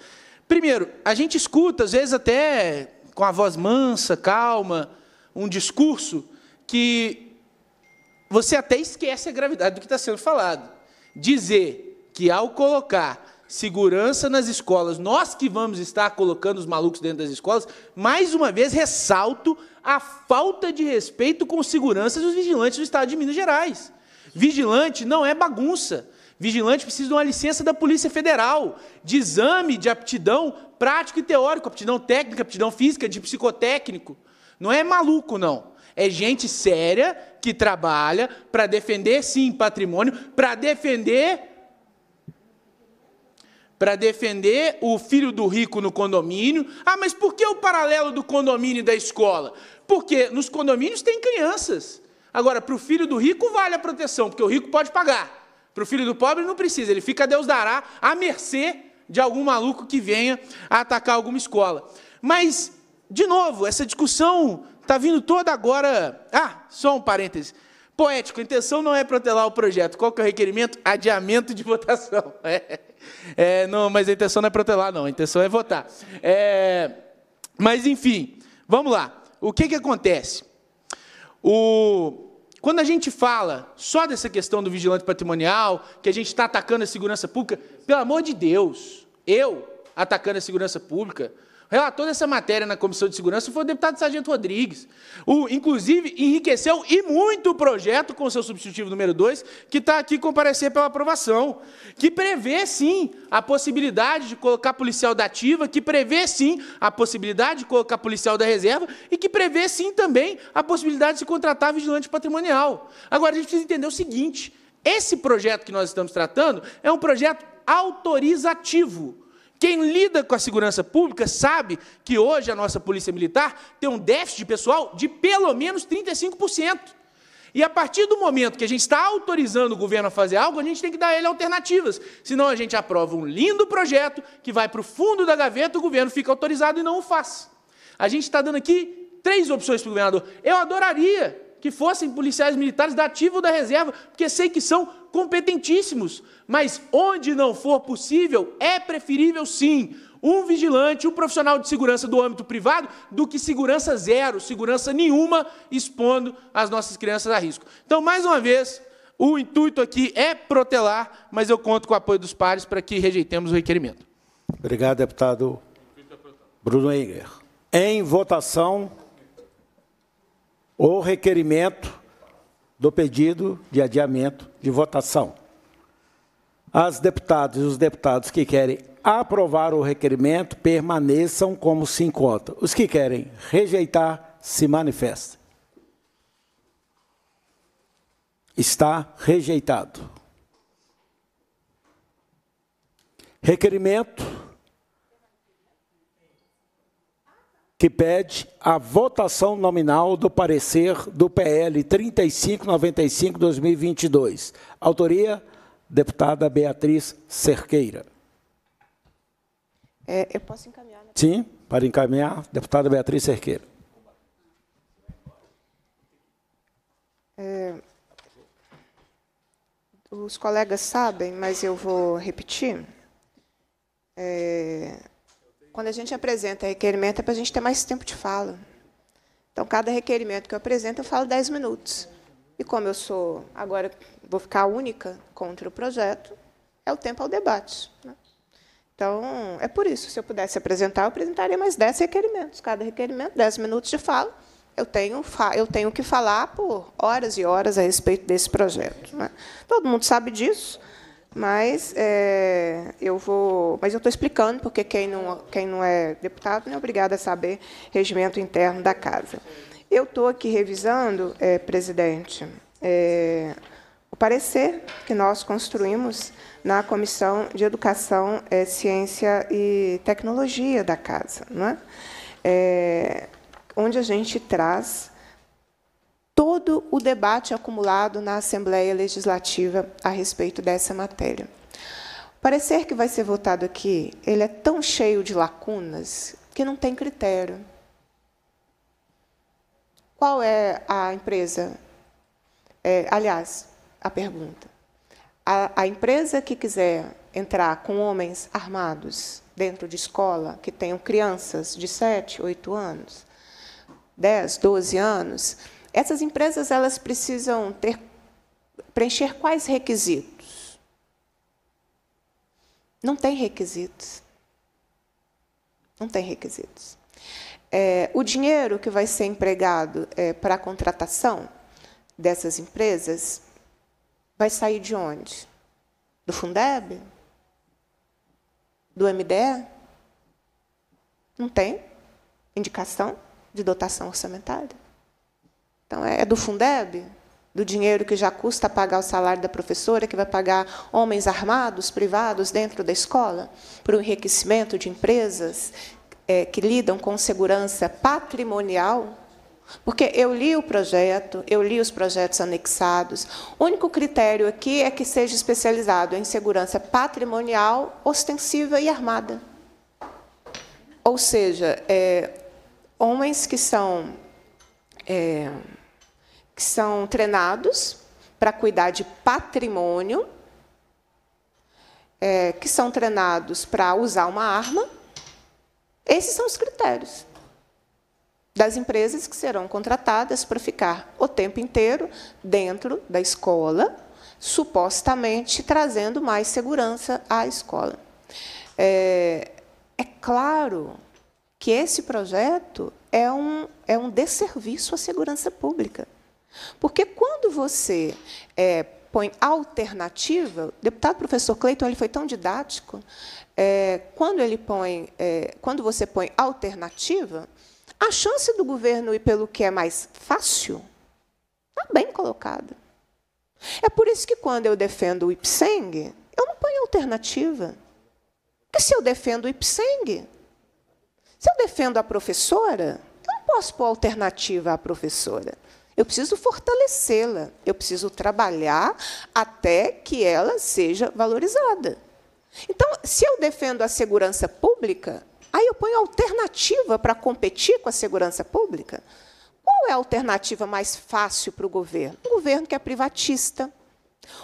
Primeiro, a gente escuta, às vezes até com a voz mansa, calma, um discurso que você até esquece a gravidade do que está sendo falado. Dizer que ao colocar segurança nas escolas. Nós que vamos estar colocando os malucos dentro das escolas, mais uma vez ressalto a falta de respeito com segurança dos vigilantes do Estado de Minas Gerais. Vigilante não é bagunça. Vigilante precisa de uma licença da Polícia Federal, de exame de aptidão prático e teórico, aptidão técnica, aptidão física, de psicotécnico. Não é maluco, não. É gente séria que trabalha para defender, sim, patrimônio, para defender para defender o filho do rico no condomínio. Ah, mas por que o paralelo do condomínio e da escola? Porque nos condomínios tem crianças. Agora, para o filho do rico vale a proteção, porque o rico pode pagar. Para o filho do pobre não precisa, ele fica, Deus dará, à mercê de algum maluco que venha a atacar alguma escola. Mas, de novo, essa discussão está vindo toda agora. Ah, só um parêntese. Poético, a intenção não é protelar o projeto. Qual que é o requerimento? Adiamento de votação. É. É, não, mas a intenção não é protelar, não. A intenção é votar. É, mas, enfim, vamos lá. O que, que acontece? O... Quando a gente fala só dessa questão do vigilante patrimonial, que a gente está atacando a segurança pública, pelo amor de Deus, eu atacando a segurança pública, relator ah, dessa matéria na Comissão de Segurança foi o deputado Sargento Rodrigues. O, inclusive, enriqueceu e muito o projeto com seu substitutivo número 2, que está aqui comparecer pela aprovação, que prevê, sim, a possibilidade de colocar policial da ativa, que prevê, sim, a possibilidade de colocar policial da reserva e que prevê, sim, também a possibilidade de se contratar vigilante patrimonial. Agora, a gente precisa entender o seguinte, esse projeto que nós estamos tratando é um projeto autorizativo. Quem lida com a segurança pública sabe que hoje a nossa Polícia Militar tem um déficit pessoal de pelo menos 35%. E a partir do momento que a gente está autorizando o governo a fazer algo, a gente tem que dar ele alternativas. Senão a gente aprova um lindo projeto que vai para o fundo da gaveta, o governo fica autorizado e não o faz. A gente está dando aqui três opções para o governador. Eu adoraria que fossem policiais militares da ativa ou da reserva, porque sei que são competentíssimos. Mas onde não for possível, é preferível sim um vigilante, um profissional de segurança do âmbito privado, do que segurança zero, segurança nenhuma, expondo as nossas crianças a risco. Então, mais uma vez, o intuito aqui é protelar, mas eu conto com o apoio dos pares para que rejeitemos o requerimento. Obrigado, deputado Bruno Eiger. Em votação. O requerimento do pedido de adiamento de votação. As deputadas e os deputados que querem aprovar o requerimento permaneçam como se encontram. Os que querem rejeitar, se manifestem. Está rejeitado. Requerimento que pede a votação nominal do parecer do PL 3595-2022. Autoria, deputada Beatriz Cerqueira. É, eu posso encaminhar? Né? Sim, para encaminhar, deputada Beatriz Cerqueira. É, os colegas sabem, mas eu vou repetir. É, quando a gente apresenta requerimento, é para a gente ter mais tempo de fala. Então, cada requerimento que eu apresento, eu falo 10 minutos. E como eu sou, agora vou ficar única contra o projeto, é o tempo ao debate. Né? Então, é por isso. Se eu pudesse apresentar, eu apresentaria mais 10 requerimentos. Cada requerimento, 10 minutos de fala. Eu tenho, eu tenho que falar por horas e horas a respeito desse projeto. Né? Todo mundo sabe disso. Mas é, eu vou, mas eu estou explicando porque quem não, quem não é deputado não né, é obrigado a saber regimento interno da casa. Eu estou aqui revisando, é, presidente, é, o parecer que nós construímos na Comissão de Educação, é, Ciência e Tecnologia da casa, não é? é onde a gente traz todo o debate acumulado na Assembleia Legislativa a respeito dessa matéria. O parecer que vai ser votado aqui, ele é tão cheio de lacunas que não tem critério. Qual é a empresa? É, aliás, a pergunta. A, a empresa que quiser entrar com homens armados dentro de escola, que tenham crianças de 7, 8 anos, 10, 12 anos, essas empresas elas precisam ter, preencher quais requisitos? Não tem requisitos. Não tem requisitos. É, o dinheiro que vai ser empregado é, para a contratação dessas empresas vai sair de onde? Do Fundeb? Do MDE? Não tem indicação de dotação orçamentária? Então, é, é do Fundeb? Do dinheiro que já custa pagar o salário da professora, que vai pagar homens armados, privados, dentro da escola, para o enriquecimento de empresas é, que lidam com segurança patrimonial? Porque eu li o projeto, eu li os projetos anexados. O único critério aqui é que seja especializado em segurança patrimonial, ostensiva e armada. Ou seja, é, homens que são. É, que são treinados para cuidar de patrimônio, é, que são treinados para usar uma arma. Esses são os critérios das empresas que serão contratadas para ficar o tempo inteiro dentro da escola, supostamente trazendo mais segurança à escola. É, é claro que esse projeto é um, é um desserviço à segurança pública. Porque quando você é, põe alternativa, o deputado professor Cleiton ele foi tão didático, é, quando, ele põe, é, quando você põe alternativa, a chance do governo ir pelo que é mais fácil está bem colocada. É por isso que quando eu defendo o IPSENG, eu não ponho alternativa. Porque se eu defendo o IPSENG, se eu defendo a professora, eu não posso pôr alternativa à professora eu preciso fortalecê-la, eu preciso trabalhar até que ela seja valorizada. Então, se eu defendo a segurança pública, aí eu ponho alternativa para competir com a segurança pública. Qual é a alternativa mais fácil para o governo? Um governo que é privatista,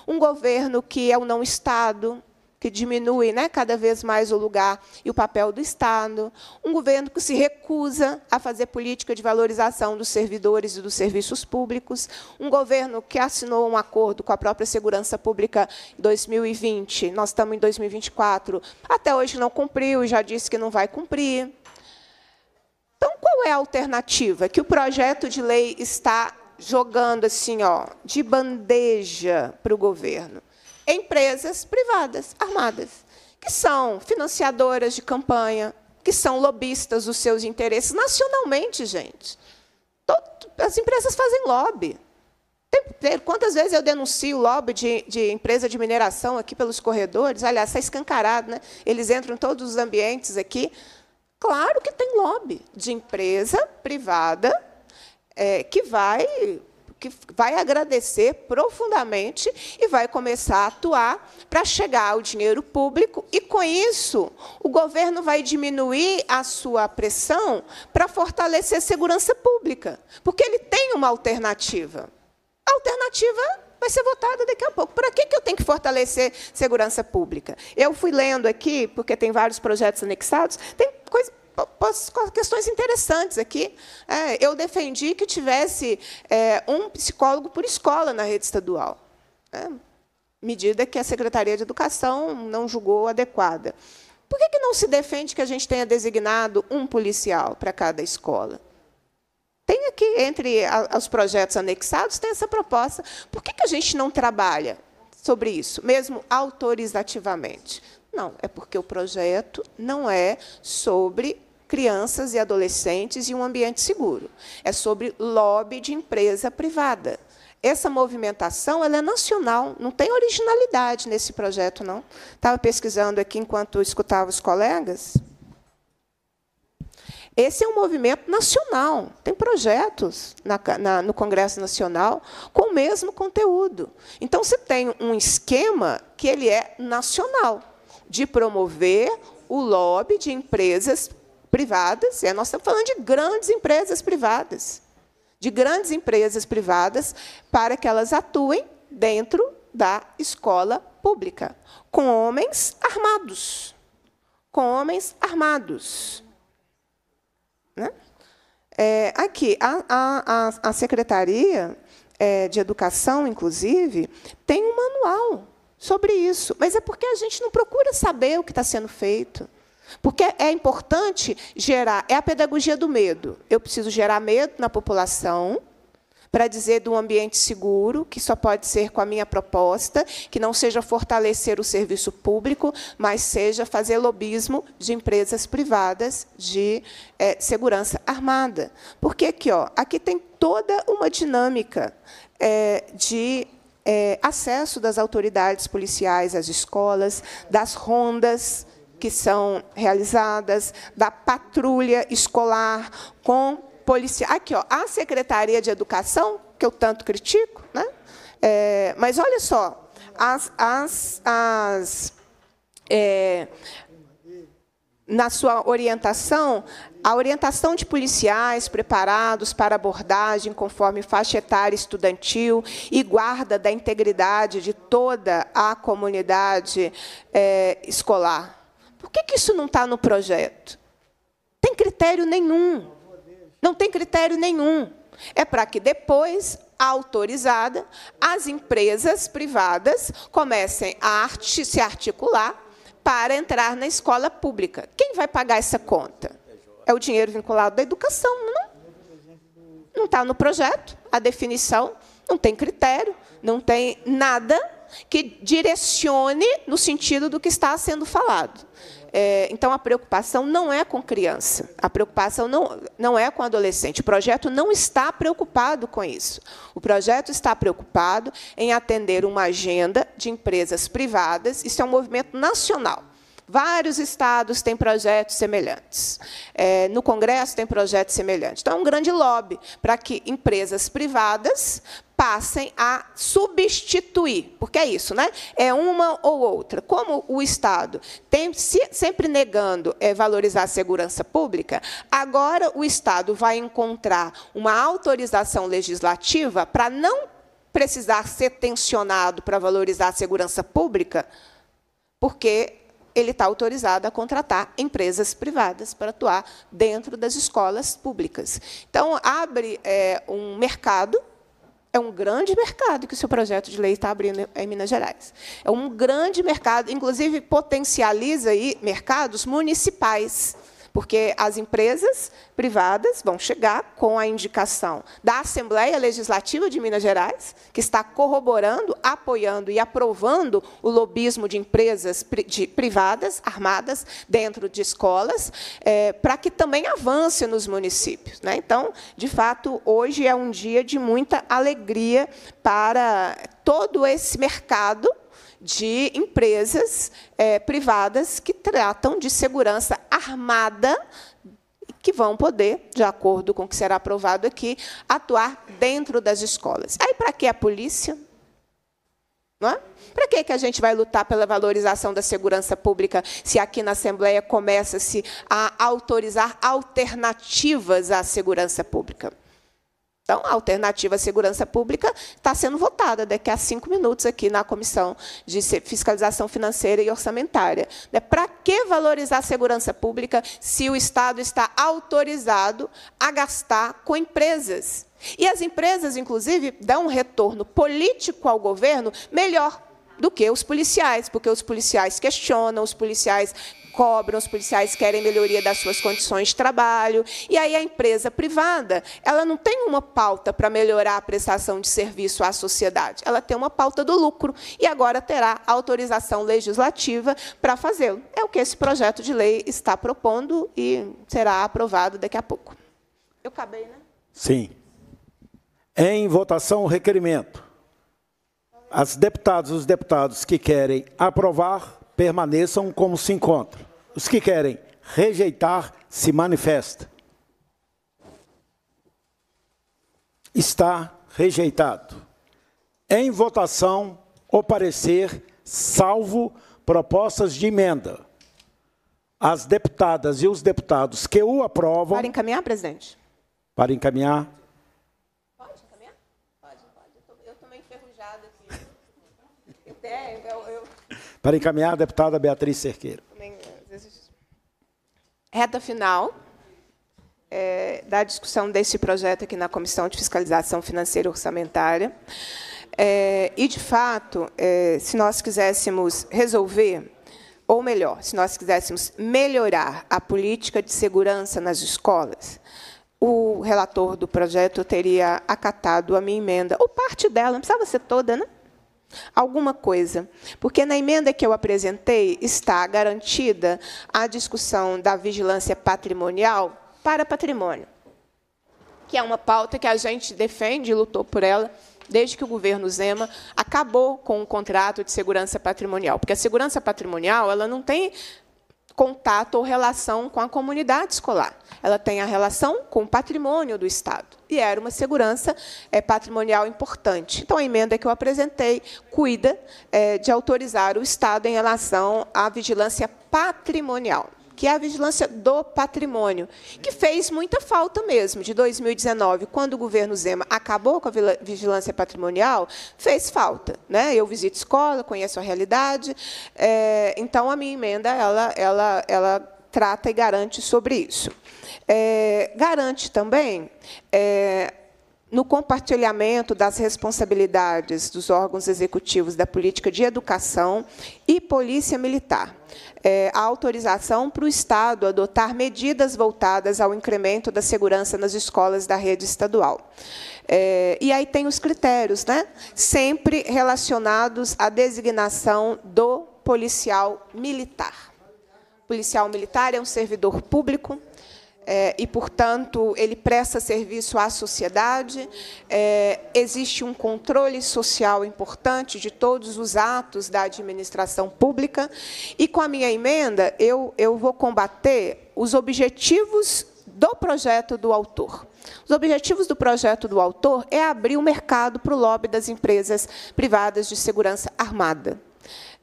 um governo que é o não Estado, que diminui né, cada vez mais o lugar e o papel do Estado, um governo que se recusa a fazer política de valorização dos servidores e dos serviços públicos, um governo que assinou um acordo com a própria Segurança Pública em 2020, nós estamos em 2024, até hoje não cumpriu e já disse que não vai cumprir. Então, qual é a alternativa que o projeto de lei está jogando assim, ó, de bandeja para o governo? empresas privadas armadas, que são financiadoras de campanha, que são lobistas dos seus interesses nacionalmente, gente. Todo, as empresas fazem lobby. Quantas vezes eu denuncio lobby de, de, empresa de mineração aqui pelos corredores? Aliás, está escancarado, né? Eles entram em todos os ambientes aqui. Claro que tem lobby de empresa privada é, que vai que vai agradecer profundamente e vai começar a atuar para chegar ao dinheiro público e com isso o governo vai diminuir a sua pressão para fortalecer a segurança pública, porque ele tem uma alternativa. A alternativa vai ser votada daqui a pouco. Para que, que eu tenho que fortalecer segurança pública? Eu fui lendo aqui, porque tem vários projetos anexados, tem coisa questões interessantes aqui. É, eu defendi que tivesse é, um psicólogo por escola na rede estadual, né? medida que a Secretaria de Educação não julgou adequada. Por que, que não se defende que a gente tenha designado um policial para cada escola? Tem aqui, entre a, os projetos anexados, tem essa proposta. Por que, que a gente não trabalha sobre isso, mesmo autorizativamente? Não, é porque o projeto não é sobre crianças e adolescentes e um ambiente seguro. É sobre lobby de empresa privada. Essa movimentação ela é nacional, não tem originalidade nesse projeto, não. Estava pesquisando aqui enquanto escutava os colegas. Esse é um movimento nacional. Tem projetos na, na, no Congresso Nacional com o mesmo conteúdo. Então, você tem um esquema que ele é nacional, de promover o lobby de empresas privadas, e nós estamos falando de grandes empresas privadas, de grandes empresas privadas, para que elas atuem dentro da escola pública, com homens armados. Com homens armados. Né? É, aqui, a, a, a Secretaria é, de Educação, inclusive, tem um manual sobre isso, mas é porque a gente não procura saber o que está sendo feito. Porque é importante gerar, é a pedagogia do medo. Eu preciso gerar medo na população para dizer de um ambiente seguro, que só pode ser com a minha proposta, que não seja fortalecer o serviço público, mas seja fazer lobismo de empresas privadas de é, segurança armada. Porque aqui, ó, aqui tem toda uma dinâmica é, de é, acesso das autoridades policiais às escolas, das rondas, que são realizadas, da patrulha escolar com policiais. Aqui, ó, a Secretaria de Educação, que eu tanto critico, né? É, mas olha só, as, as, as é, na sua orientação, a orientação de policiais preparados para abordagem conforme faixa etária estudantil e guarda da integridade de toda a comunidade é, escolar. Por que, que isso não está no projeto? Tem critério nenhum. Não tem critério nenhum. É para que depois, autorizada, as empresas privadas comecem a art se articular para entrar na escola pública. Quem vai pagar essa conta? É o dinheiro vinculado da educação, não? Não está no projeto, a definição, não tem critério, não tem nada que direcione no sentido do que está sendo falado. É, então, a preocupação não é com criança, a preocupação não, não é com adolescente. O projeto não está preocupado com isso. O projeto está preocupado em atender uma agenda de empresas privadas, isso é um movimento nacional. Vários estados têm projetos semelhantes. É, no Congresso tem projetos semelhantes. Então, é um grande lobby para que empresas privadas passem a substituir, porque é isso, né? É uma ou outra. Como o Estado tem se, sempre negando é, valorizar a segurança pública, agora o Estado vai encontrar uma autorização legislativa para não precisar ser tensionado para valorizar a segurança pública, porque ele está autorizado a contratar empresas privadas para atuar dentro das escolas públicas. Então, abre é, um mercado é um grande mercado que o seu projeto de lei está abrindo em Minas Gerais. É um grande mercado, inclusive potencializa aí mercados municipais. Porque as empresas privadas vão chegar com a indicação da Assembleia Legislativa de Minas Gerais, que está corroborando, apoiando e aprovando o lobismo de empresas privadas, armadas, dentro de escolas, é, para que também avance nos municípios. Né? Então, de fato, hoje é um dia de muita alegria para todo esse mercado de empresas é, privadas que tratam de segurança armada que vão poder, de acordo com o que será aprovado aqui, atuar dentro das escolas. Aí, para que a polícia? É? Para que, que a gente vai lutar pela valorização da segurança pública se aqui na Assembleia começa-se a autorizar alternativas à segurança pública? Então, a alternativa à segurança pública está sendo votada daqui a cinco minutos aqui na Comissão de Fiscalização Financeira e Orçamentária. Né, Para que valorizar a segurança pública se o Estado está autorizado a gastar com empresas? E as empresas, inclusive, dão um retorno político ao governo melhor do que os policiais, porque os policiais questionam, os policiais cobram, os policiais querem melhoria das suas condições de trabalho. E aí a empresa privada, ela não tem uma pauta para melhorar a prestação de serviço à sociedade, ela tem uma pauta do lucro e agora terá autorização legislativa para fazê-lo. É o que esse projeto de lei está propondo e será aprovado daqui a pouco. Eu acabei, né? Sim. Em votação, o requerimento. As deputadas e os deputados que querem aprovar, permaneçam como se encontram. Os que querem rejeitar, se manifesta. Está rejeitado. Em votação o parecer, salvo propostas de emenda. As deputadas e os deputados que o aprovam. Para encaminhar, presidente? Para encaminhar. Pode encaminhar? Pode, pode. Eu estou meio enferrujada aqui. Até, eu, eu... Para encaminhar, a deputada Beatriz Cerqueira. Reta final é, da discussão deste projeto aqui na Comissão de Fiscalização Financeira e Orçamentária. É, e, de fato, é, se nós quiséssemos resolver, ou melhor, se nós quiséssemos melhorar a política de segurança nas escolas, o relator do projeto teria acatado a minha emenda, ou parte dela, não precisava ser toda, né? alguma coisa. Porque na emenda que eu apresentei está garantida a discussão da vigilância patrimonial para patrimônio, que é uma pauta que a gente defende e lutou por ela desde que o governo Zema acabou com o contrato de segurança patrimonial, porque a segurança patrimonial ela não tem contato ou relação com a comunidade escolar. Ela tem a relação com o patrimônio do Estado. E era uma segurança é, patrimonial importante. Então, a emenda que eu apresentei cuida é, de autorizar o Estado em relação à vigilância patrimonial que é a vigilância do patrimônio, que fez muita falta mesmo. De 2019, quando o governo Zema acabou com a vigilância patrimonial, fez falta. Né? Eu visito escola, conheço a realidade, é, então a minha emenda ela, ela, ela trata e garante sobre isso. É, garante também é, no compartilhamento das responsabilidades dos órgãos executivos da política de educação e polícia militar, é, a autorização para o Estado adotar medidas voltadas ao incremento da segurança nas escolas da rede estadual. É, e aí tem os critérios, né? sempre relacionados à designação do policial militar. O policial militar é um servidor público é, e, portanto, ele presta serviço à sociedade. É, existe um controle social importante de todos os atos da administração pública. E, com a minha emenda, eu, eu vou combater os objetivos do projeto do autor. Os objetivos do projeto do autor é abrir o mercado para o lobby das empresas privadas de segurança armada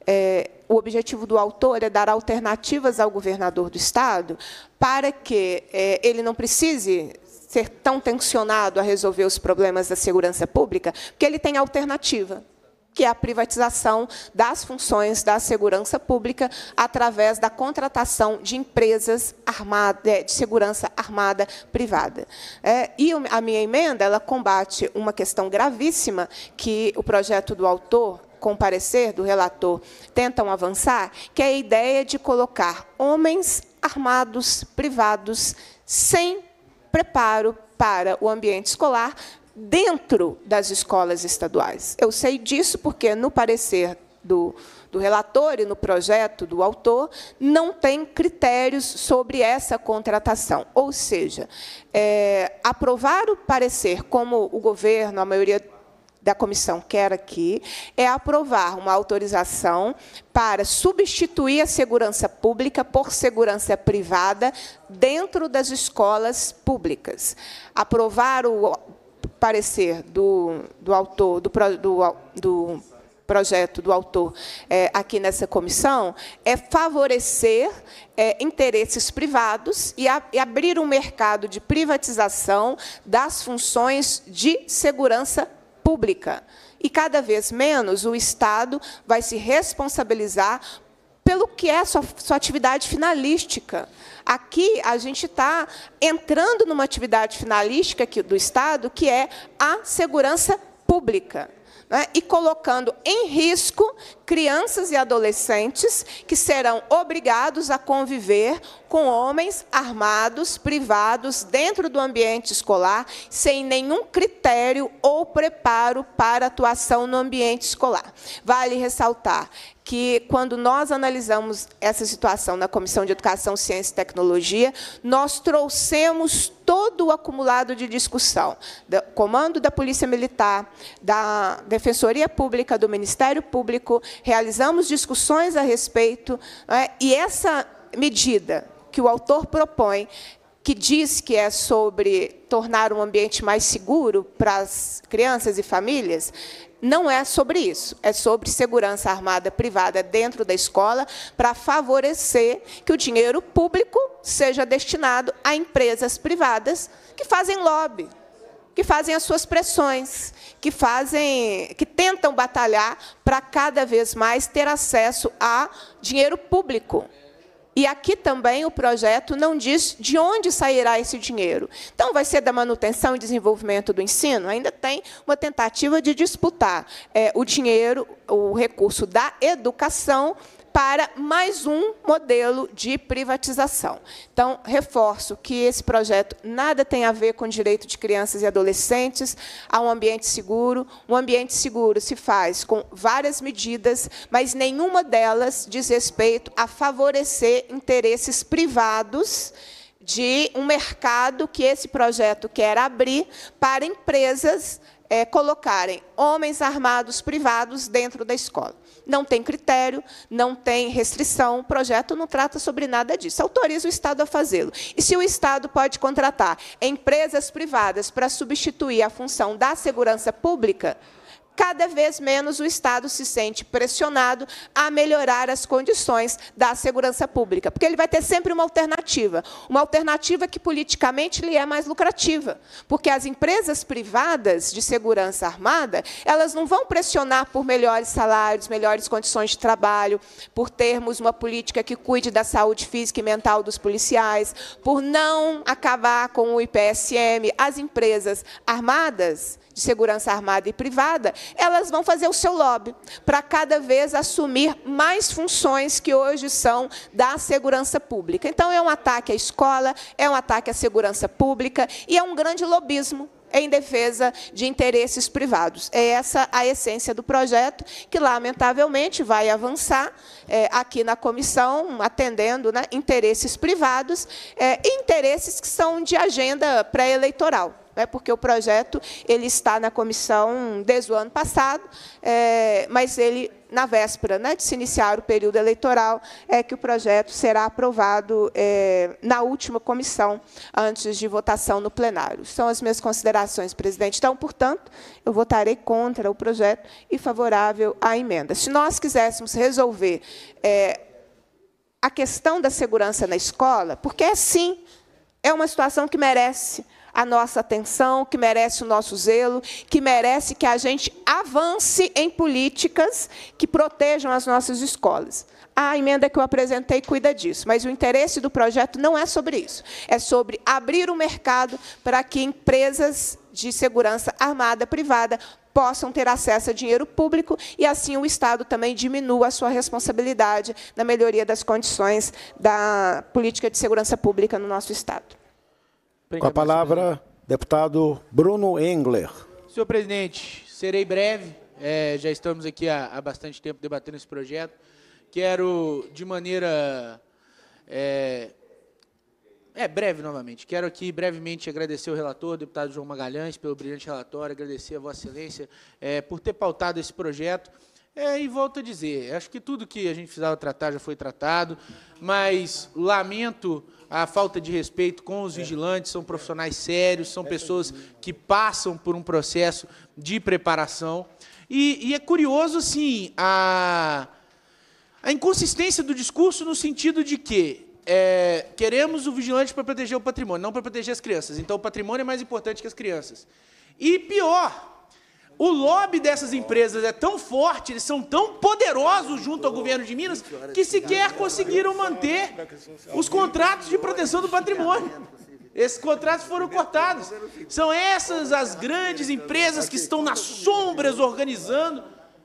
é, o objetivo do autor é dar alternativas ao governador do Estado para que é, ele não precise ser tão tensionado a resolver os problemas da segurança pública, porque ele tem alternativa que é a privatização das funções da segurança pública através da contratação de empresas armada, é, de segurança armada privada. É, e a minha emenda ela combate uma questão gravíssima que o projeto do autor com o parecer do relator, tentam avançar, que é a ideia de colocar homens armados, privados, sem preparo para o ambiente escolar dentro das escolas estaduais. Eu sei disso porque, no parecer do, do, relator e no projeto do autor, não tem critérios sobre essa contratação. Ou seja, é, aprovar o parecer como o governo, a maioria da comissão quer aqui é aprovar uma autorização para substituir a segurança pública por segurança privada dentro das escolas públicas. Aprovar o parecer do, do autor, do, do, do projeto do autor é, aqui nessa comissão é favorecer é, interesses privados e, a, e abrir um mercado de privatização das funções de segurança pública. E cada vez menos o Estado vai se responsabilizar pelo que é sua, sua atividade finalística. Aqui a gente está entrando numa atividade finalística do Estado, que é a segurança pública né, e colocando em risco crianças e adolescentes que serão obrigados a conviver com homens armados, privados, dentro do ambiente escolar, sem nenhum critério ou preparo para atuação no ambiente escolar. Vale ressaltar, que, quando nós analisamos essa situação na Comissão de Educação, Ciência e Tecnologia, nós trouxemos todo o acumulado de discussão, do comando da Polícia Militar, da Defensoria Pública, do Ministério Público, realizamos discussões a respeito, né, e essa medida que o autor propõe, que diz que é sobre tornar um ambiente mais seguro para as crianças e famílias, não é sobre isso, é sobre segurança armada privada dentro da escola para favorecer que o dinheiro público seja destinado a empresas privadas que fazem lobby, que fazem as suas pressões, que fazem, que tentam batalhar para cada vez mais ter acesso a dinheiro público. E aqui também o projeto não diz de onde sairá esse dinheiro. Então, vai ser da manutenção e desenvolvimento do ensino? Ainda tem uma tentativa de disputar é, o dinheiro, o recurso da educação para mais um modelo de privatização. Então, reforço que esse projeto nada tem a ver com o direito de crianças e adolescentes a um ambiente seguro. Um ambiente seguro se faz com várias medidas, mas nenhuma delas diz respeito a favorecer interesses privados de um mercado que esse projeto quer abrir para empresas é, colocarem homens armados privados dentro da escola não tem critério, não tem restrição, o projeto não trata sobre nada disso. Autoriza o Estado a fazê-lo. E se o Estado pode contratar empresas privadas para substituir a função da segurança pública, cada vez menos o Estado se sente pressionado a melhorar as condições da segurança pública, porque ele vai ter sempre uma alternativa, uma alternativa que politicamente lhe é mais lucrativa, porque as empresas privadas de segurança armada, elas não vão pressionar por melhores salários, melhores condições de trabalho, por termos uma política que cuide da saúde física e mental dos policiais, por não acabar com o IPSM. As empresas armadas, de segurança armada e privada, elas vão fazer o seu lobby para cada vez assumir mais funções que hoje são da segurança pública. Então, é um ataque à escola, é um ataque à segurança pública e é um grande lobismo em defesa de interesses privados. É essa a essência do projeto, que, lamentavelmente, vai avançar é, aqui na comissão, atendendo né, interesses privados, é, interesses que são de agenda pré-eleitoral né, porque o projeto ele está na comissão desde o ano passado, é, mas ele na véspera né, de se iniciar o período eleitoral, é que o projeto será aprovado é, na última comissão, antes de votação no plenário. São as minhas considerações, presidente. Então, portanto, eu votarei contra o projeto e favorável à emenda. Se nós quiséssemos resolver é, a questão da segurança na escola, porque é sim, é uma situação que merece a nossa atenção, que merece o nosso zelo, que merece que a gente avance em políticas que protejam as nossas escolas. A emenda que eu apresentei cuida disso, mas o interesse do projeto não é sobre isso. É sobre abrir o mercado para que empresas de segurança armada privada possam ter acesso a dinheiro público e, assim, o Estado também diminua a sua responsabilidade na melhoria das condições da política de segurança pública no nosso Estado. Com a palavra, deputado Bruno Engler. Senhor presidente, serei breve. É, já estamos aqui há, há, bastante tempo debatendo esse projeto. Quero, de maneira. É, é, breve novamente. Quero aqui brevemente agradecer o relator, deputado João Magalhães, pelo brilhante relatório, agradecer a Vossa Excelência é, por ter pautado esse projeto. É, e volto a dizer, acho que tudo que a gente precisava tratar já foi tratado, mas lamento a falta de respeito com os é. vigilantes, são profissionais sérios, são é pessoas que passam por um processo de preparação. E, e é curioso, assim, a, a inconsistência do discurso no sentido de que é, queremos o vigilante para proteger o patrimônio, não para proteger as crianças. Então, o patrimônio é mais importante que as crianças. E pior, o lobby dessas empresas é tão forte, eles são tão poderosos junto ao governo de Minas, que sequer conseguiram manter os contratos de proteção do patrimônio. Esses contratos foram cortados. São essas as grandes empresas que estão nas sombras organizando.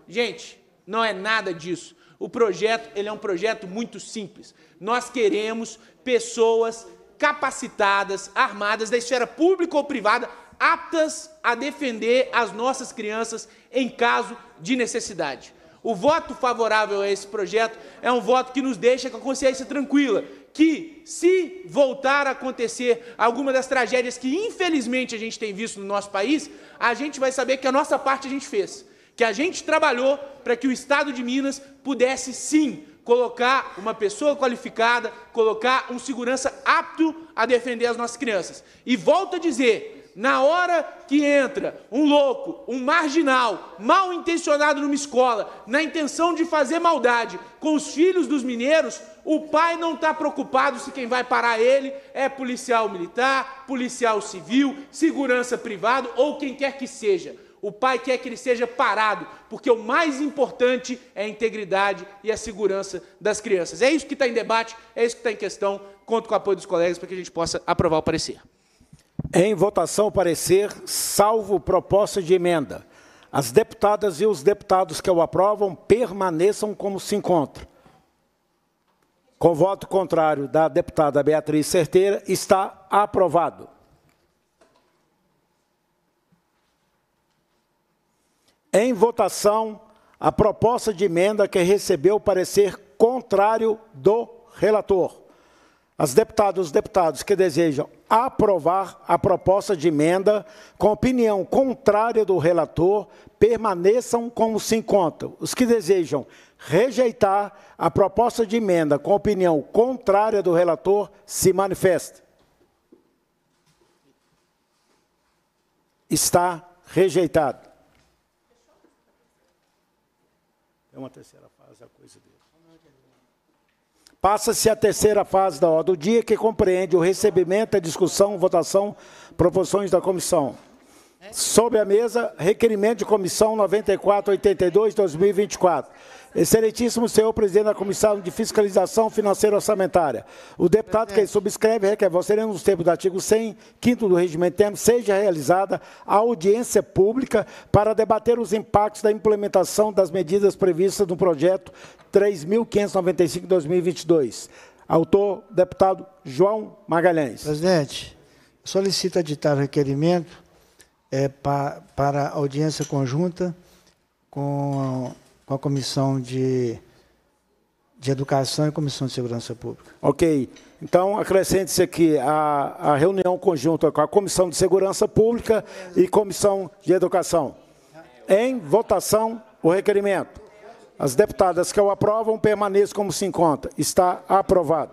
Gente, não é nada disso. O projeto, ele é um projeto muito simples. Nós queremos pessoas capacitadas, armadas da esfera pública ou privada aptas a defender as nossas crianças em caso de necessidade. O voto favorável a esse projeto é um voto que nos deixa com a consciência tranquila que, se voltar a acontecer alguma das tragédias que, infelizmente, a gente tem visto no nosso país, a gente vai saber que a nossa parte a gente fez, que a gente trabalhou para que o Estado de Minas pudesse, sim, colocar uma pessoa qualificada, colocar um segurança apto a defender as nossas crianças. E volto a dizer, na hora que entra um louco, um marginal, mal intencionado numa escola, na intenção de fazer maldade com os filhos dos mineiros, o pai não está preocupado se quem vai parar ele é policial militar, policial civil, segurança privada ou quem quer que seja. O pai quer que ele seja parado, porque o mais importante é a integridade e a segurança das crianças. É isso que está em debate, é isso que está em questão. Conto com o apoio dos colegas para que a gente possa aprovar o parecer. Em votação o parecer, salvo proposta de emenda. As deputadas e os deputados que o aprovam permaneçam como se encontram. Com voto contrário da deputada Beatriz Certeira, está aprovado. Em votação, a proposta de emenda que recebeu parecer contrário do relator. As deputadas e os deputados que desejam aprovar a proposta de emenda com opinião contrária do relator permaneçam como se encontram. Os que desejam rejeitar a proposta de emenda com opinião contrária do relator se manifestem. Está rejeitado. É uma terceira. Passa-se a terceira fase da ordem do dia, que compreende o recebimento, a discussão, votação, proposições da comissão. Sob a mesa, requerimento de comissão 9482-2024, Excelentíssimo senhor presidente da Comissão de Fiscalização Financeira Orçamentária, o deputado que subscreve requer né, é você, né, nos termos do artigo 100, do regimento interno, seja realizada a audiência pública para debater os impactos da implementação das medidas previstas no projeto 3.595-2022. Autor, deputado João Magalhães. Presidente, solicita ditar requerimento é, pa, para audiência conjunta com com a Comissão de, de Educação e Comissão de Segurança Pública. Ok. Então, acrescente-se aqui a, a reunião conjunta com a Comissão de Segurança Pública e Comissão de Educação. Em votação, o requerimento. As deputadas que o aprovam permaneçam como se encontra. Está aprovado.